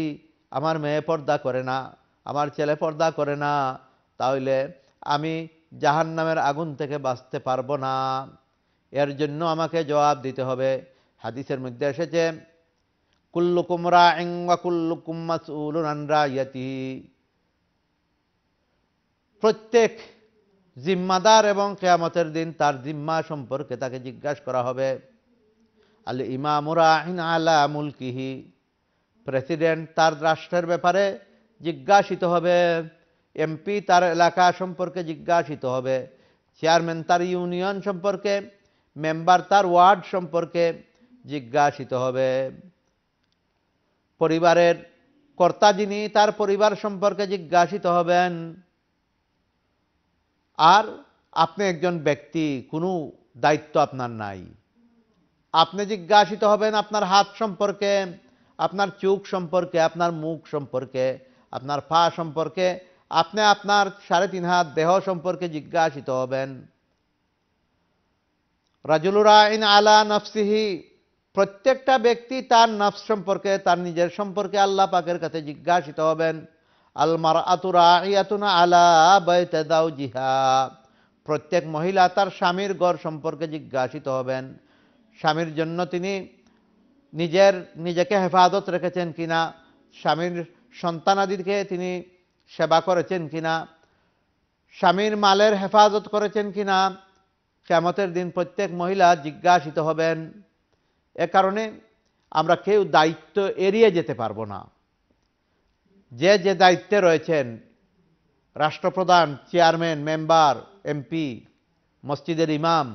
আমার মেয়ে পর্দা করে না আমার ছেলে পর্দা করে না তাহলে আমি জাহান নামের আগুন থেকে বাঁচতে পারবো না এর জন্য আমাকে জবাব দিতে হবে হাদিসের মধ্যে এসেছে কুল্লুকুমরা ইংবা কুল্লুকুম্মাস উলুন আনরা প্রত্যেক জিম্মাদার এবং কেয়ামতের দিন তার জিম্মা সম্পর্কে তাকে জিজ্ঞাসা করা হবে আল ইমামুরা আইন আলা আমুল কিহি প্রেসিডেন্ট তার রাষ্ট্রের ব্যাপারে জিজ্ঞাসিত হবে এমপি তার এলাকা সম্পর্কে জিজ্ঞাসিত হবে চেয়ারম্যান তার ইউনিয়ন সম্পর্কে মেম্বার তার ওয়ার্ড সম্পর্কে জিজ্ঞাসিত হবে পরিবারের কর্তা যিনি তার পরিবার সম্পর্কে জিজ্ঞাসিত হবেন আর আপনি একজন ব্যক্তি কোনো দায়িত্ব আপনার নাই আপনি জিজ্ঞাসিত হবেন আপনার হাত সম্পর্কে আপনার চোখ সম্পর্কে আপনার মুখ সম্পর্কে আপনার পা সম্পর্কে আপনি আপনার সাড়ে তিন হাত দেহ সম্পর্কে জিজ্ঞাসিত হবেন রাজুলুরাইন আলা নফসিহি প্রত্যেকটা ব্যক্তি তার নফস সম্পর্কে তার নিজের সম্পর্কে আল্লাহ পাকের কাছে জিজ্ঞাসিত হবেন আলমার আতুরা ইয়াতুনা আলা বাইতে দাও জিহা প্রত্যেক মহিলা তার স্বামীর গড় সম্পর্কে জিজ্ঞাসিত হবেন স্বামীর জন্য তিনি নিজের নিজেকে হেফাজত রেখেছেন কিনা স্বামীর সন্তানাদিকে তিনি সেবা করেছেন কিনা স্বামীর মালের হেফাজত করেছেন কিনা কেমতের দিন প্রত্যেক মহিলা জিজ্ঞাসিত হবেন এ কারণে আমরা কেউ দায়িত্ব এড়িয়ে যেতে পারবো না যে যে দায়িত্বে রয়েছেন রাষ্ট্রপ্রধান চেয়ারম্যান মেম্বার এমপি মসজিদের ইমাম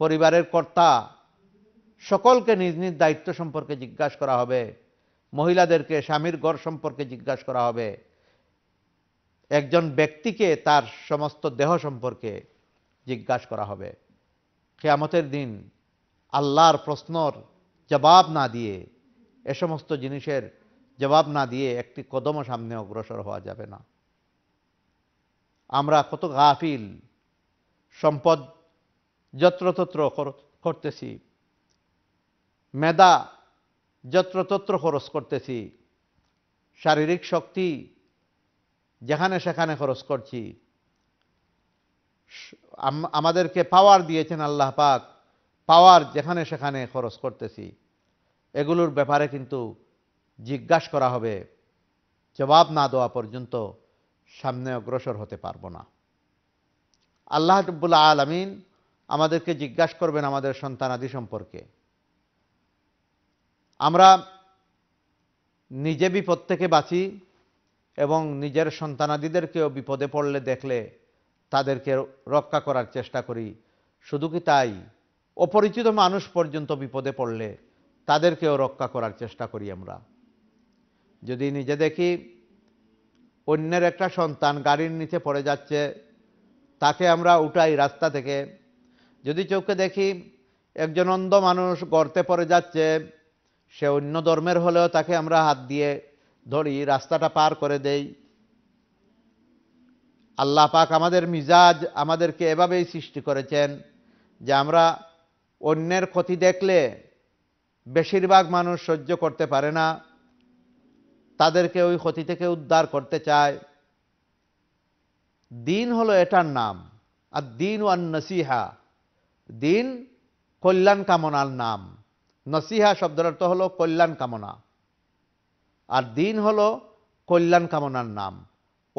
পরিবারের কর্তা সকলকে নিজ নিজ দায়িত্ব সম্পর্কে জিজ্ঞাসা করা হবে মহিলাদেরকে স্বামীর ঘর সম্পর্কে জিজ্ঞাসা করা হবে একজন ব্যক্তিকে তার সমস্ত দেহ সম্পর্কে জিজ্ঞাসা করা হবে খেয়ামতের দিন আল্লাহর প্রশ্নর জবাব না দিয়ে এ সমস্ত জিনিসের জবাব না দিয়ে একটি কদম সামনে অগ্রসর হওয়া যাবে না আমরা কত গাফিল সম্পদ যত্রতত্র করতেছি মেধা যত্রতত্র খরচ করতেছি শারীরিক শক্তি যেখানে সেখানে খরচ করছি আমাদেরকে পাওয়ার দিয়েছেন আল্লাহ পাক পাওয়ার যেখানে সেখানে খরচ করতেছি এগুলোর ব্যাপারে কিন্তু জিজ্ঞাসা করা হবে জবাব না দেওয়া পর্যন্ত সামনে অগ্রসর হতে পারবো না আল্লাহ রব্বুল্লা আলমিন আমাদেরকে জিজ্ঞাসা করবেন আমাদের সন্তানাদি সম্পর্কে আমরা নিজে বিপদ থেকে বাঁচি এবং নিজের সন্তানাদিদেরকেও বিপদে পড়লে দেখলে তাদেরকে রক্ষা করার চেষ্টা করি শুধু কি তাই অপরিচিত মানুষ পর্যন্ত বিপদে পড়লে তাদেরকেও রক্ষা করার চেষ্টা করি আমরা যদি নিজে দেখি অন্যের একটা সন্তান গাড়ির নিচে পড়ে যাচ্ছে তাকে আমরা উঠাই রাস্তা থেকে যদি চোখে দেখি একজন অন্ধ মানুষ গর্তে পড়ে যাচ্ছে সে অন্য ধর্মের হলেও তাকে আমরা হাত দিয়ে ধরি রাস্তাটা পার করে দেই আল্লাহ পাক আমাদের মিজাজ আমাদেরকে এভাবেই সৃষ্টি করেছেন যে আমরা অন্যের ক্ষতি দেখলে বেশিরভাগ মানুষ সহ্য করতে পারে না তাদেরকে ওই ক্ষতি থেকে উদ্ধার করতে চায় দিন হলো এটার নাম আর দিন ওয়ান নসিহা দিন কল্যাণ কামনার নাম নসিহা শব্দের অর্থ হলো কল্যাণ কামনা আর দিন হলো কল্যাণ কামনার নাম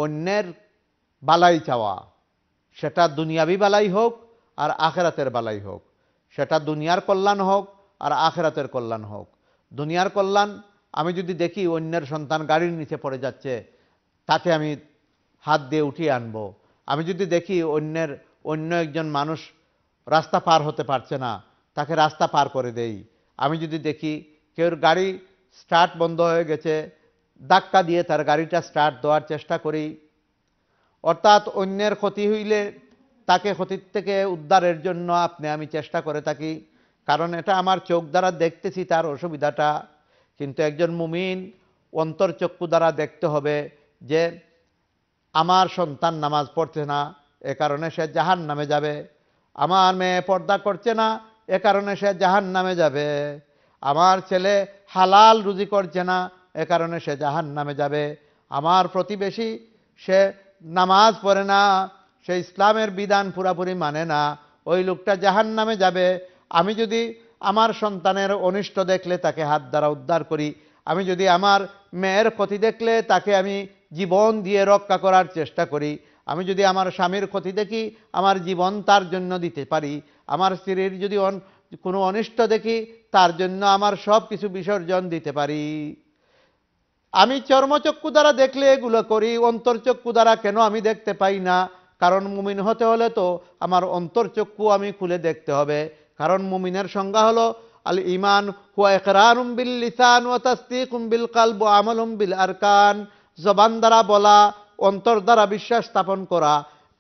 অন্যের বালাই চাওয়া সেটা দুনিয়াবি বালাই হোক আর আখেরাতের বালাই হোক সেটা দুনিয়ার কল্যাণ হোক আর আখেরাতের কল্যাণ হোক দুনিয়ার কল্যাণ আমি যদি দেখি অন্যের সন্তান গাড়ির নিচে পড়ে যাচ্ছে তাকে আমি হাত দিয়ে উঠিয়ে আনব আমি যদি দেখি অন্যের অন্য একজন মানুষ রাস্তা পার হতে পারছে না তাকে রাস্তা পার করে দেই আমি যদি দেখি কেউ গাড়ি স্টার্ট বন্ধ হয়ে গেছে ধাক্কা দিয়ে তার গাড়িটা স্টার্ট দেওয়ার চেষ্টা করি অর্থাৎ অন্যের ক্ষতি হইলে তাকে ক্ষতির থেকে উদ্ধারের জন্য আপনি আমি চেষ্টা করে থাকি কারণ এটা আমার চোখ দ্বারা দেখতেছি তার অসুবিধাটা কিন্তু একজন মুমিন অন্তর্চক্ষু দ্বারা দেখতে হবে যে আমার সন্তান নামাজ পড়ছে না এ কারণে সে জাহান নামে যাবে আমার মেয়ে পর্দা করছে না এ কারণে সে জাহান নামে যাবে আমার ছেলে হালাল রুজি করছে না এ কারণে সে জাহান নামে যাবে আমার প্রতিবেশী সে নামাজ পড়ে না সে ইসলামের বিধান পুরাপুরি মানে না ওই লোকটা জাহান নামে যাবে আমি যদি আমার সন্তানের অনিষ্ট দেখলে তাকে হাত দ্বারা উদ্ধার করি আমি যদি আমার মেয়ের ক্ষতি দেখলে তাকে আমি জীবন দিয়ে রক্ষা করার চেষ্টা করি আমি যদি আমার স্বামীর ক্ষতি দেখি আমার জীবন তার জন্য দিতে পারি আমার স্ত্রীর যদি কোনো অনিষ্ট দেখি তার জন্য আমার সব কিছু বিসর্জন দিতে পারি আমি চর্মচক্ষু দ্বারা দেখলে এগুলো করি অন্তর্চক্ষু দ্বারা কেন আমি দেখতে পাই না কারণ মুমিন হতে হলে তো আমার অন্তর্চক্ষু আমি খুলে দেখতে হবে কারণ মুমিনের সংজ্ঞা হলো আল ইমান হুয়া একরারুম বিল লিসান ও তাস্তিকুম বিল কালব আরকান জবান দ্বারা বলা অন্তর দ্বারা বিশ্বাস স্থাপন করা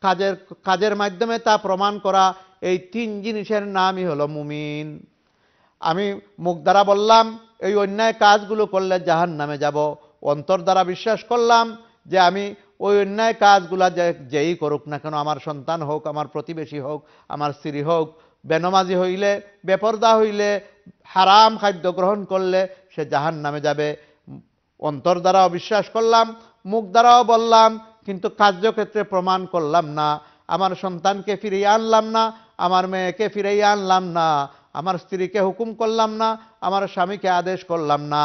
কাজের কাজের মাধ্যমে তা প্রমাণ করা এই তিন জিনিসের নামই হলো মুমিন আমি মুখ দ্বারা বললাম এই অন্যায় কাজগুলো করলে জাহান নামে যাব অন্তর দ্বারা বিশ্বাস করলাম যে আমি ওই অন্যায় কাজগুলা যেই করুক না কেন আমার সন্তান হোক আমার প্রতিবেশী হোক আমার স্ত্রী হোক বেনমাজি হইলে বেপর্দা হইলে হারাম খাদ্য গ্রহণ করলে সে জাহান নামে যাবে অন্তর দ্বারাও বিশ্বাস করলাম মুখ দ্বারাও বললাম কিন্তু কার্যক্ষেত্রে প্রমাণ করলাম না আমার সন্তানকে ফিরিয়ে আনলাম না আমার মেয়েকে ফিরিয়ে আনলাম না আমার স্ত্রীকে হুকুম করলাম না আমার স্বামীকে আদেশ করলাম না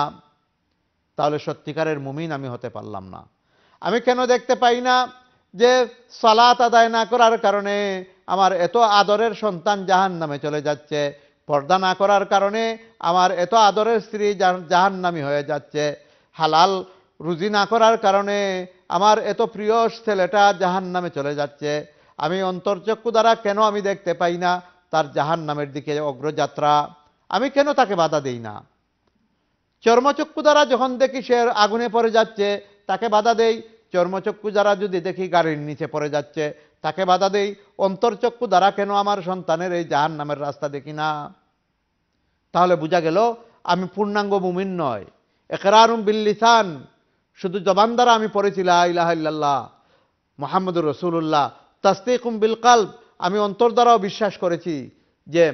তাহলে সত্যিকারের মুমিন আমি হতে পারলাম না আমি কেন দেখতে পাই না যে সালাত আদায় না করার কারণে আমার এত আদরের সন্তান জাহান নামে চলে যাচ্ছে পর্দা না করার কারণে আমার এত আদরের স্ত্রী জাহান নামি হয়ে যাচ্ছে হালাল রুজি না করার কারণে আমার এত প্রিয় ছেলেটা জাহান নামে চলে যাচ্ছে আমি অন্তর্চক্ষু দ্বারা কেন আমি দেখতে পাই না তার জাহান নামের দিকে অগ্রযাত্রা আমি কেন তাকে বাধা দেই না চর্মচক্ষু দ্বারা যখন দেখি সে আগুনে পড়ে যাচ্ছে তাকে বাধা দেই চর্মচক্ষু যারা যদি দেখি গাড়ির নিচে পড়ে যাচ্ছে তাকে বাধা দেই অন্তর্চক্ষু দ্বারা কেন আমার সন্তানের এই জাহান নামের রাস্তা দেখি না তাহলে বোঝা গেল আমি পূর্ণাঙ্গ মুমিন নয় একরারুম বিল্লিসান শুধু জবান দ্বারা আমি পড়েছিল ইলাহাল্লাহ মোহাম্মদুর রসুল্লাহ তাস্তিকুম বিলকাল আমি অন্তর দ্বারাও বিশ্বাস করেছি যে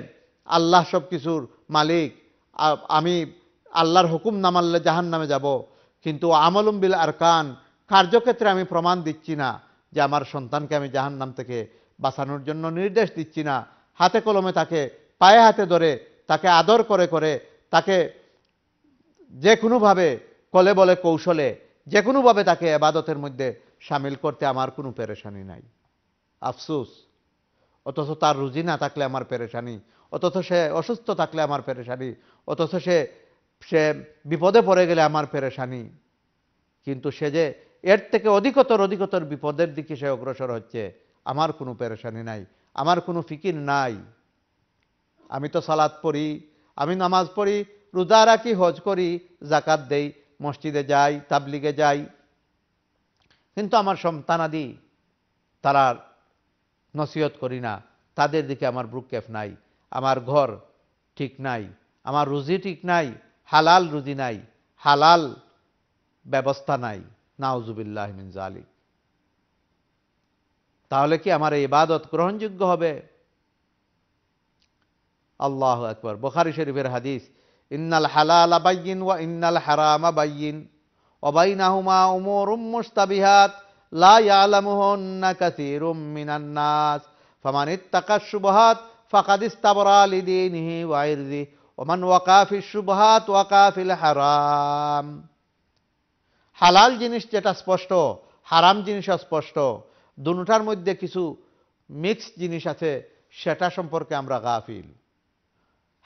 আল্লাহ সব কিছুর মালিক আমি আল্লাহর হুকুম না মানলে জাহান নামে যাব কিন্তু আমলম বিল আরকান কার্যক্ষেত্রে আমি প্রমাণ দিচ্ছি না যে আমার সন্তানকে আমি জাহান্নাম থেকে বাঁচানোর জন্য নির্দেশ দিচ্ছি না হাতে কলমে তাকে পায়ে হাতে ধরে তাকে আদর করে করে তাকে যে কোনোভাবে কলে বলে কৌশলে যে কোনোভাবে তাকে এবাদতের মধ্যে সামিল করতে আমার কোনো পেরেশানি নাই আফসুস অথচ তার রুজি না থাকলে আমার পেরেশানি অথচ সে অসুস্থ থাকলে আমার পেরেশানি অথচ সে সে বিপদে পড়ে গেলে আমার পেরেশানি কিন্তু সে যে এর থেকে অধিকতর অধিকতর বিপদের দিকে সে অগ্রসর হচ্ছে আমার কোনো পেরেশানি নাই আমার কোনো ফিকির নাই আমি তো সালাদ পড়ি আমি নামাজ পড়ি রোজা রাখি হজ করি জাকাত দেই মসজিদে যাই তাবলিগে যাই কিন্তু আমার সন্তান আদি তারা নসিহত করি না তাদের দিকে আমার ব্রুকেফ নাই আমার ঘর ঠিক নাই আমার রুজি ঠিক নাই হালাল রুজি নাই হালাল ব্যবস্থা নাই নাউজুবিল্লাহ মিন জালিক তাহলে কি আমার এই ইবাদত গ্রহণযোগ্য হবে আল্লাহ আকবার বোখারি শরীফের হাদিস ইন্নাল হালাল বাইন ওয়া ইন্নাল হারাম বাইন বাইনাহুমা উমুরুম মুস্তাবিহাত লা ইয়ালামুহুন্না কাসীরুম মিনান নাস ফামান ইত্তাকা শুবহাত ফাকাদ ইস্তাবরা লিদীনিহি ওয়া ইরযি ওয়া মান ওয়াকা ফিশ শুবহাত ওয়াকা ফিল হারাম হালাল জিনিস যেটা স্পষ্ট হারাম জিনিস স্পষ্ট দুটার মধ্যে কিছু মিক্স জিনিস আছে সেটা সম্পর্কে আমরা গাফিল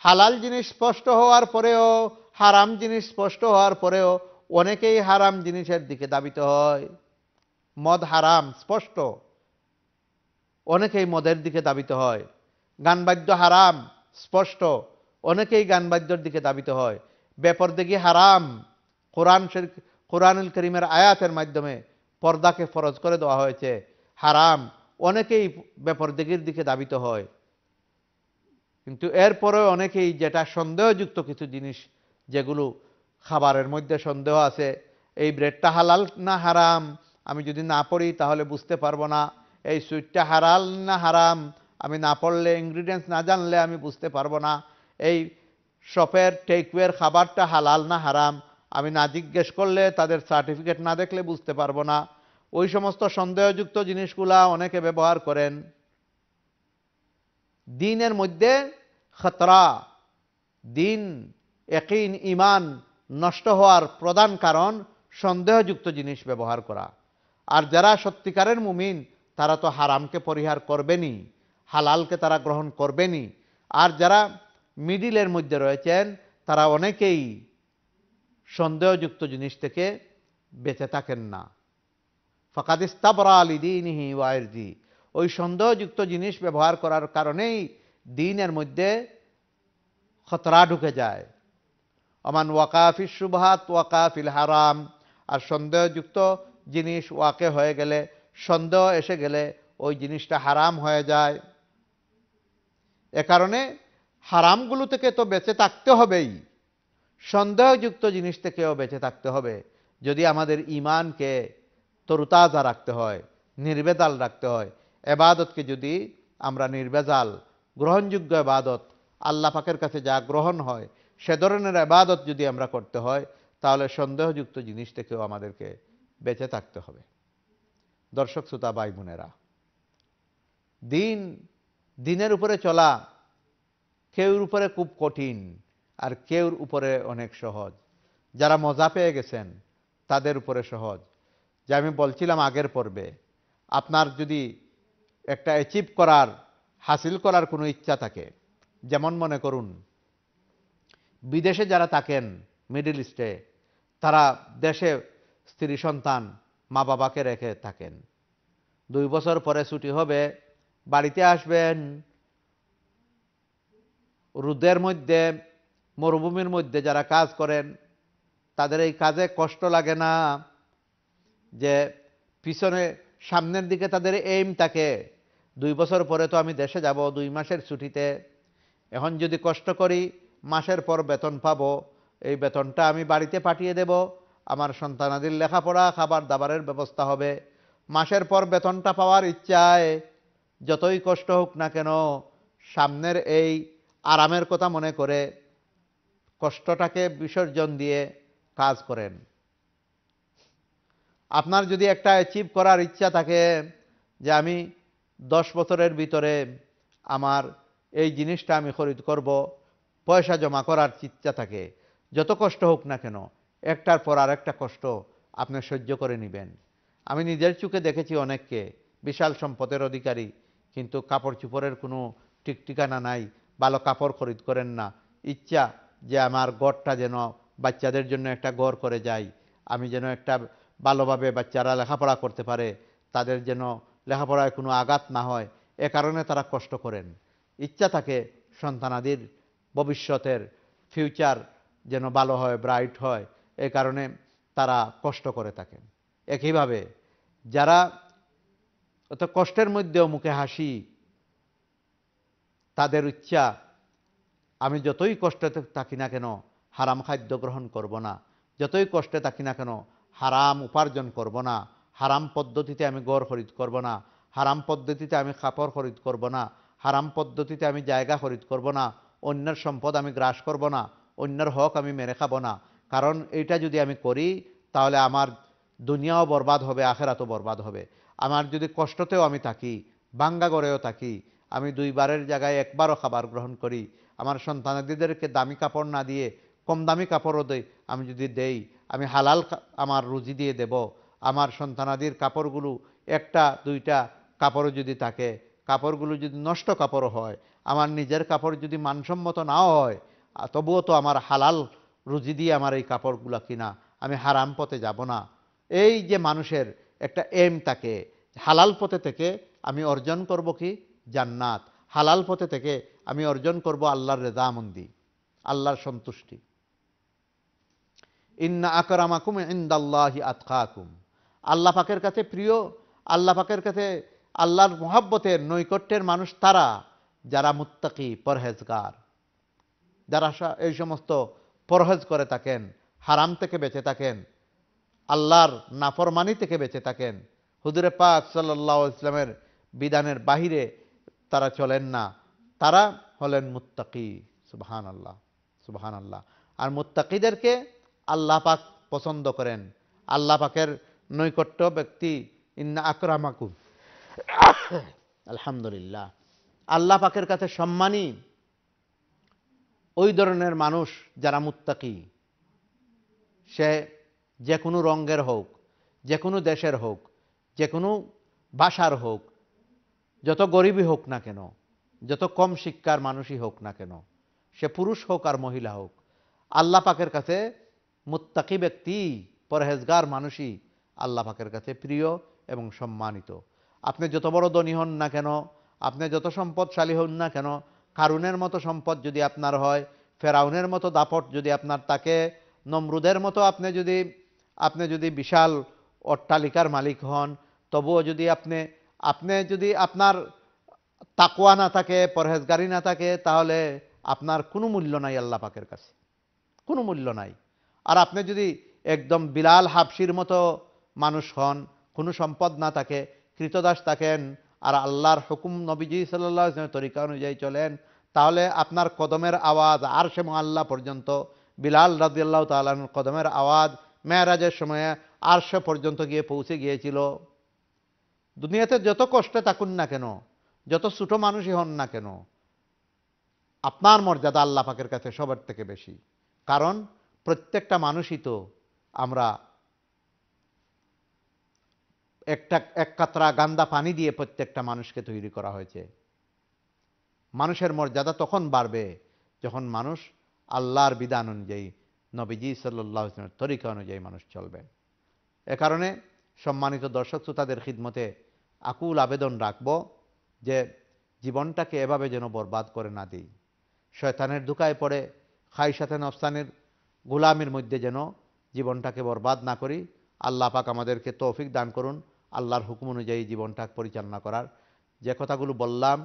হালাল জিনিস স্পষ্ট হওয়ার পরেও হারাম জিনিস স্পষ্ট হওয়ার পরেও অনেকেই হারাম জিনিসের দিকে দাবিত হয় মদ হারাম স্পষ্ট অনেকেই মদের দিকে দাবিত হয় গান বাদ্য হারাম স্পষ্ট অনেকেই গান বাদ্যর দিকে দাবিত হয় বেপর দেখি হারাম কোরআন শরীফ কোরআনুল করিমের আয়াতের মাধ্যমে পর্দাকে ফরজ করে দেওয়া হয়েছে হারাম অনেকেই দিগির দিকে দাবিত হয় কিন্তু এরপরে অনেকেই যেটা সন্দেহযুক্ত কিছু জিনিস যেগুলো খাবারের মধ্যে সন্দেহ আছে এই ব্রেডটা হালাল না হারাম আমি যদি না পড়ি তাহলে বুঝতে পারবো না এই সুইটটা হারাল না হারাম আমি না পড়লে ইনগ্রিডিয়েন্টস না জানলে আমি বুঝতে পারবো না এই শপের টেকওয়ের খাবারটা হালাল না হারাম আমি না জিজ্ঞেস করলে তাদের সার্টিফিকেট না দেখলে বুঝতে পারবো না ওই সমস্ত সন্দেহযুক্ত জিনিসগুলা অনেকে ব্যবহার করেন দিনের মধ্যে খতরা দিন একইন ইমান নষ্ট হওয়ার প্রধান কারণ সন্দেহযুক্ত জিনিস ব্যবহার করা আর যারা সত্যিকারের মুমিন তারা তো হারামকে পরিহার করবেনি হালালকে তারা গ্রহণ করবেনি আর যারা মিডিলের মধ্যে রয়েছেন তারা অনেকেই সন্দেহযুক্ত জিনিস থেকে বেঁচে থাকেন না ফকাদিস্তাবরা আলী দিনহি ওয়াইরজি ওই সন্দেহযুক্ত জিনিস ব্যবহার করার কারণেই দিনের মধ্যে খতরা ঢুকে যায় অমান ওয়াকাফি সুভাত ওয়াকাফিল হারাম আর সন্দেহযুক্ত জিনিস ওয়াকে হয়ে গেলে সন্দেহ এসে গেলে ওই জিনিসটা হারাম হয়ে যায় এ কারণে হারামগুলো থেকে তো বেঁচে থাকতে হবেই সন্দেহযুক্ত জিনিস থেকেও বেঁচে থাকতে হবে যদি আমাদের ইমানকে তরুতাজা রাখতে হয় নির্বেজাল রাখতে হয় এবাদতকে যদি আমরা নির্বেজাল গ্রহণযোগ্য এবাদত আল্লাহ পাকের কাছে যা গ্রহণ হয় সে ধরনের এবাদত যদি আমরা করতে হয় তাহলে সন্দেহযুক্ত জিনিস থেকেও আমাদেরকে বেঁচে থাকতে হবে দর্শক শ্রোতা ভাই বোনেরা দিন দিনের উপরে চলা কেউর উপরে খুব কঠিন আর কেউর উপরে অনেক সহজ যারা মজা পেয়ে গেছেন তাদের উপরে সহজ যে আমি বলছিলাম আগের পর্বে আপনার যদি একটা অ্যাচিভ করার হাসিল করার কোনো ইচ্ছা থাকে যেমন মনে করুন বিদেশে যারা থাকেন মিডিল ইস্টে তারা দেশে স্ত্রী সন্তান মা বাবাকে রেখে থাকেন দুই বছর পরে ছুটি হবে বাড়িতে আসবেন রুদের মধ্যে মরুভূমির মধ্যে যারা কাজ করেন তাদের এই কাজে কষ্ট লাগে না যে পিছনে সামনের দিকে তাদের এইম থাকে দুই বছর পরে তো আমি দেশে যাব দুই মাসের ছুটিতে এখন যদি কষ্ট করি মাসের পর বেতন পাব এই বেতনটা আমি বাড়িতে পাঠিয়ে দেব আমার সন্তানাদির লেখাপড়া খাবার দাবারের ব্যবস্থা হবে মাসের পর বেতনটা পাওয়ার ইচ্ছায় যতই কষ্ট হোক না কেন সামনের এই আরামের কথা মনে করে কষ্টটাকে বিসর্জন দিয়ে কাজ করেন আপনার যদি একটা অ্যাচিভ করার ইচ্ছা থাকে যে আমি দশ বছরের ভিতরে আমার এই জিনিসটা আমি খরিদ করব পয়সা জমা করার ইচ্ছা থাকে যত কষ্ট হোক না কেন একটার পর আর একটা কষ্ট আপনি সহ্য করে নেবেন আমি নিজের চোখে দেখেছি অনেককে বিশাল সম্পদের অধিকারী কিন্তু কাপড় চুপড়ের কোনো ঠিকঠিকানা নাই ভালো কাপড় খরিদ করেন না ইচ্ছা যে আমার গড়টা যেন বাচ্চাদের জন্য একটা গড় করে যাই আমি যেন একটা ভালোভাবে বাচ্চারা লেখাপড়া করতে পারে তাদের যেন লেখাপড়ায় কোনো আঘাত না হয় এ কারণে তারা কষ্ট করেন ইচ্ছা থাকে সন্তানাদির ভবিষ্যতের ফিউচার যেন ভালো হয় ব্রাইট হয় এ কারণে তারা কষ্ট করে থাকেন একইভাবে যারা অত কষ্টের মধ্যেও মুখে হাসি তাদের ইচ্ছা আমি যতই কষ্টে থাকি না কেন হারাম খাদ্য গ্রহণ করব না যতই কষ্টে থাকি না কেন হারাম উপার্জন করব না হারাম পদ্ধতিতে আমি গড় খরিদ করব না হারাম পদ্ধতিতে আমি খাপড় খরিদ করব না হারাম পদ্ধতিতে আমি জায়গা খরিদ করব না অন্যের সম্পদ আমি গ্রাস করব না অন্যের হক আমি মেরে খাব না কারণ এইটা যদি আমি করি তাহলে আমার দুনিয়াও বরবাদ হবে আখেরাতও বরবাদ হবে আমার যদি কষ্টতেও আমি থাকি বাঙ্গাগড়েও থাকি আমি দুইবারের জায়গায় একবারও খাবার গ্রহণ করি আমার সন্তানাদিদেরকে দামি কাপড় না দিয়ে কম দামি কাপড়ও দেই আমি যদি দেই আমি হালাল আমার রুজি দিয়ে দেব আমার সন্তানাদির কাপড়গুলো একটা দুইটা কাপড়ও যদি থাকে কাপড়গুলো যদি নষ্ট কাপড় হয় আমার নিজের কাপড় যদি মানসম্মত নাও হয় তবুও তো আমার হালাল রুজি দিয়ে আমার এই কাপড়গুলো কিনা আমি হারাম পথে যাব না এই যে মানুষের একটা এম থাকে হালাল পথে থেকে আমি অর্জন করব কি জান্নাত হালাল পথে থেকে আমি অর্জন করব আল্লাহর মন্দি আল্লাহর সন্তুষ্টি ইন্না আকরামাকুম ইন্দাল্লাহি আকুম আল্লাহ পাকের কাছে প্রিয় আল্লাহ পাকের কাছে আল্লাহর মোহাব্বতের নৈকট্যের মানুষ তারা যারা মুত্তাকি পরহেজগার যারা এই সমস্ত পরহেজ করে থাকেন হারাম থেকে বেঁচে থাকেন আল্লাহর নাফরমানি থেকে বেঁচে থাকেন হুদুরে পাক সাল্লা ইসলামের বিধানের বাহিরে তারা চলেন না তারা হলেন মুত্তাকি সুবহান আল্লাহ সুবহান আল্লাহ আর মুত্তাকিদেরকে আল্লাহ পাক পছন্দ করেন আল্লাহ পাকের নৈকট্য ব্যক্তি ইন্না আকরামাকু আলহামদুলিল্লাহ আল্লাহ পাকের কাছে সম্মানী ওই ধরনের মানুষ যারা মুত্তাকি সে যে কোনো রঙ্গের হোক যে কোনো দেশের হোক যে কোনো ভাষার হোক যত গরিবই হোক না কেন যত কম শিক্ষার মানুষই হোক না কেন সে পুরুষ হোক আর মহিলা হোক আল্লাহ পাকের কাছে মুত্তাকি ব্যক্তি পরহেজগার মানুষই আল্লাহ পাকের কাছে প্রিয় এবং সম্মানিত আপনি যত বড় ধনী হন না কেন আপনি যত সম্পদশালী হন না কেন কারুনের মতো সম্পদ যদি আপনার হয় ফেরাউনের মতো দাপট যদি আপনার তাকে নমরুদের মতো আপনি যদি আপনি যদি বিশাল অট্টালিকার মালিক হন তবুও যদি আপনি আপনি যদি আপনার তাকুয়া না থাকে পরহেজগারি না থাকে তাহলে আপনার কোনো মূল্য নাই আল্লাহ পাকের কাছে কোনো মূল্য নাই আর আপনি যদি একদম বিলাল হাফসির মতো মানুষ হন কোনো সম্পদ না থাকে কৃতদাস থাকেন আর আল্লাহর হুকুম নবীজি সাল্লা তরিকা অনুযায়ী চলেন তাহলে আপনার কদমের আওয়াজ আর সে আল্লাহ পর্যন্ত বিলাল রাদিয়াল্লাহ তালান কদমের আওয়াজ মেয়ারাজের সময়ে আরশে পর্যন্ত গিয়ে পৌঁছে গিয়েছিল দুনিয়াতে যত কষ্টে থাকুন না কেন যত ছোট মানুষই হন না কেন আপনার মর্যাদা আল্লাহ পাকের কাছে সবার থেকে বেশি কারণ প্রত্যেকটা মানুষই তো আমরা একটা এক কাতরা গান্দা পানি দিয়ে প্রত্যেকটা মানুষকে তৈরি করা হয়েছে মানুষের মর্যাদা তখন বাড়বে যখন মানুষ আল্লাহর বিধান অনুযায়ী নবীজি সাল্লাহ তরিকা অনুযায়ী মানুষ চলবে এ কারণে সম্মানিত দর্শক শ্রোতাদের খিদমতে আকুল আবেদন রাখব যে জীবনটাকে এভাবে যেন বরবাদ করে না দিই শয়তানের দুকায় পড়ে খাইসাতেন নফসানের গোলামের মধ্যে যেন জীবনটাকে বরবাদ না করি আল্লাহ পাক আমাদেরকে তৌফিক দান করুন আল্লাহর হুকুম অনুযায়ী জীবনটা পরিচালনা করার যে কথাগুলো বললাম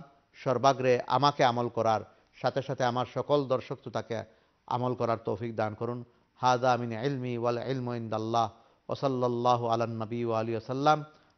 সর্বাগ্রে আমাকে আমল করার সাথে সাথে আমার সকল দর্শক তাকে আমল করার তৌফিক দান করুন হাজা আমিন এলমি ওয়াল ইলম ইন্দাল্লাহ ওসল্লাহ আলান নবী আলী আসাল্লাম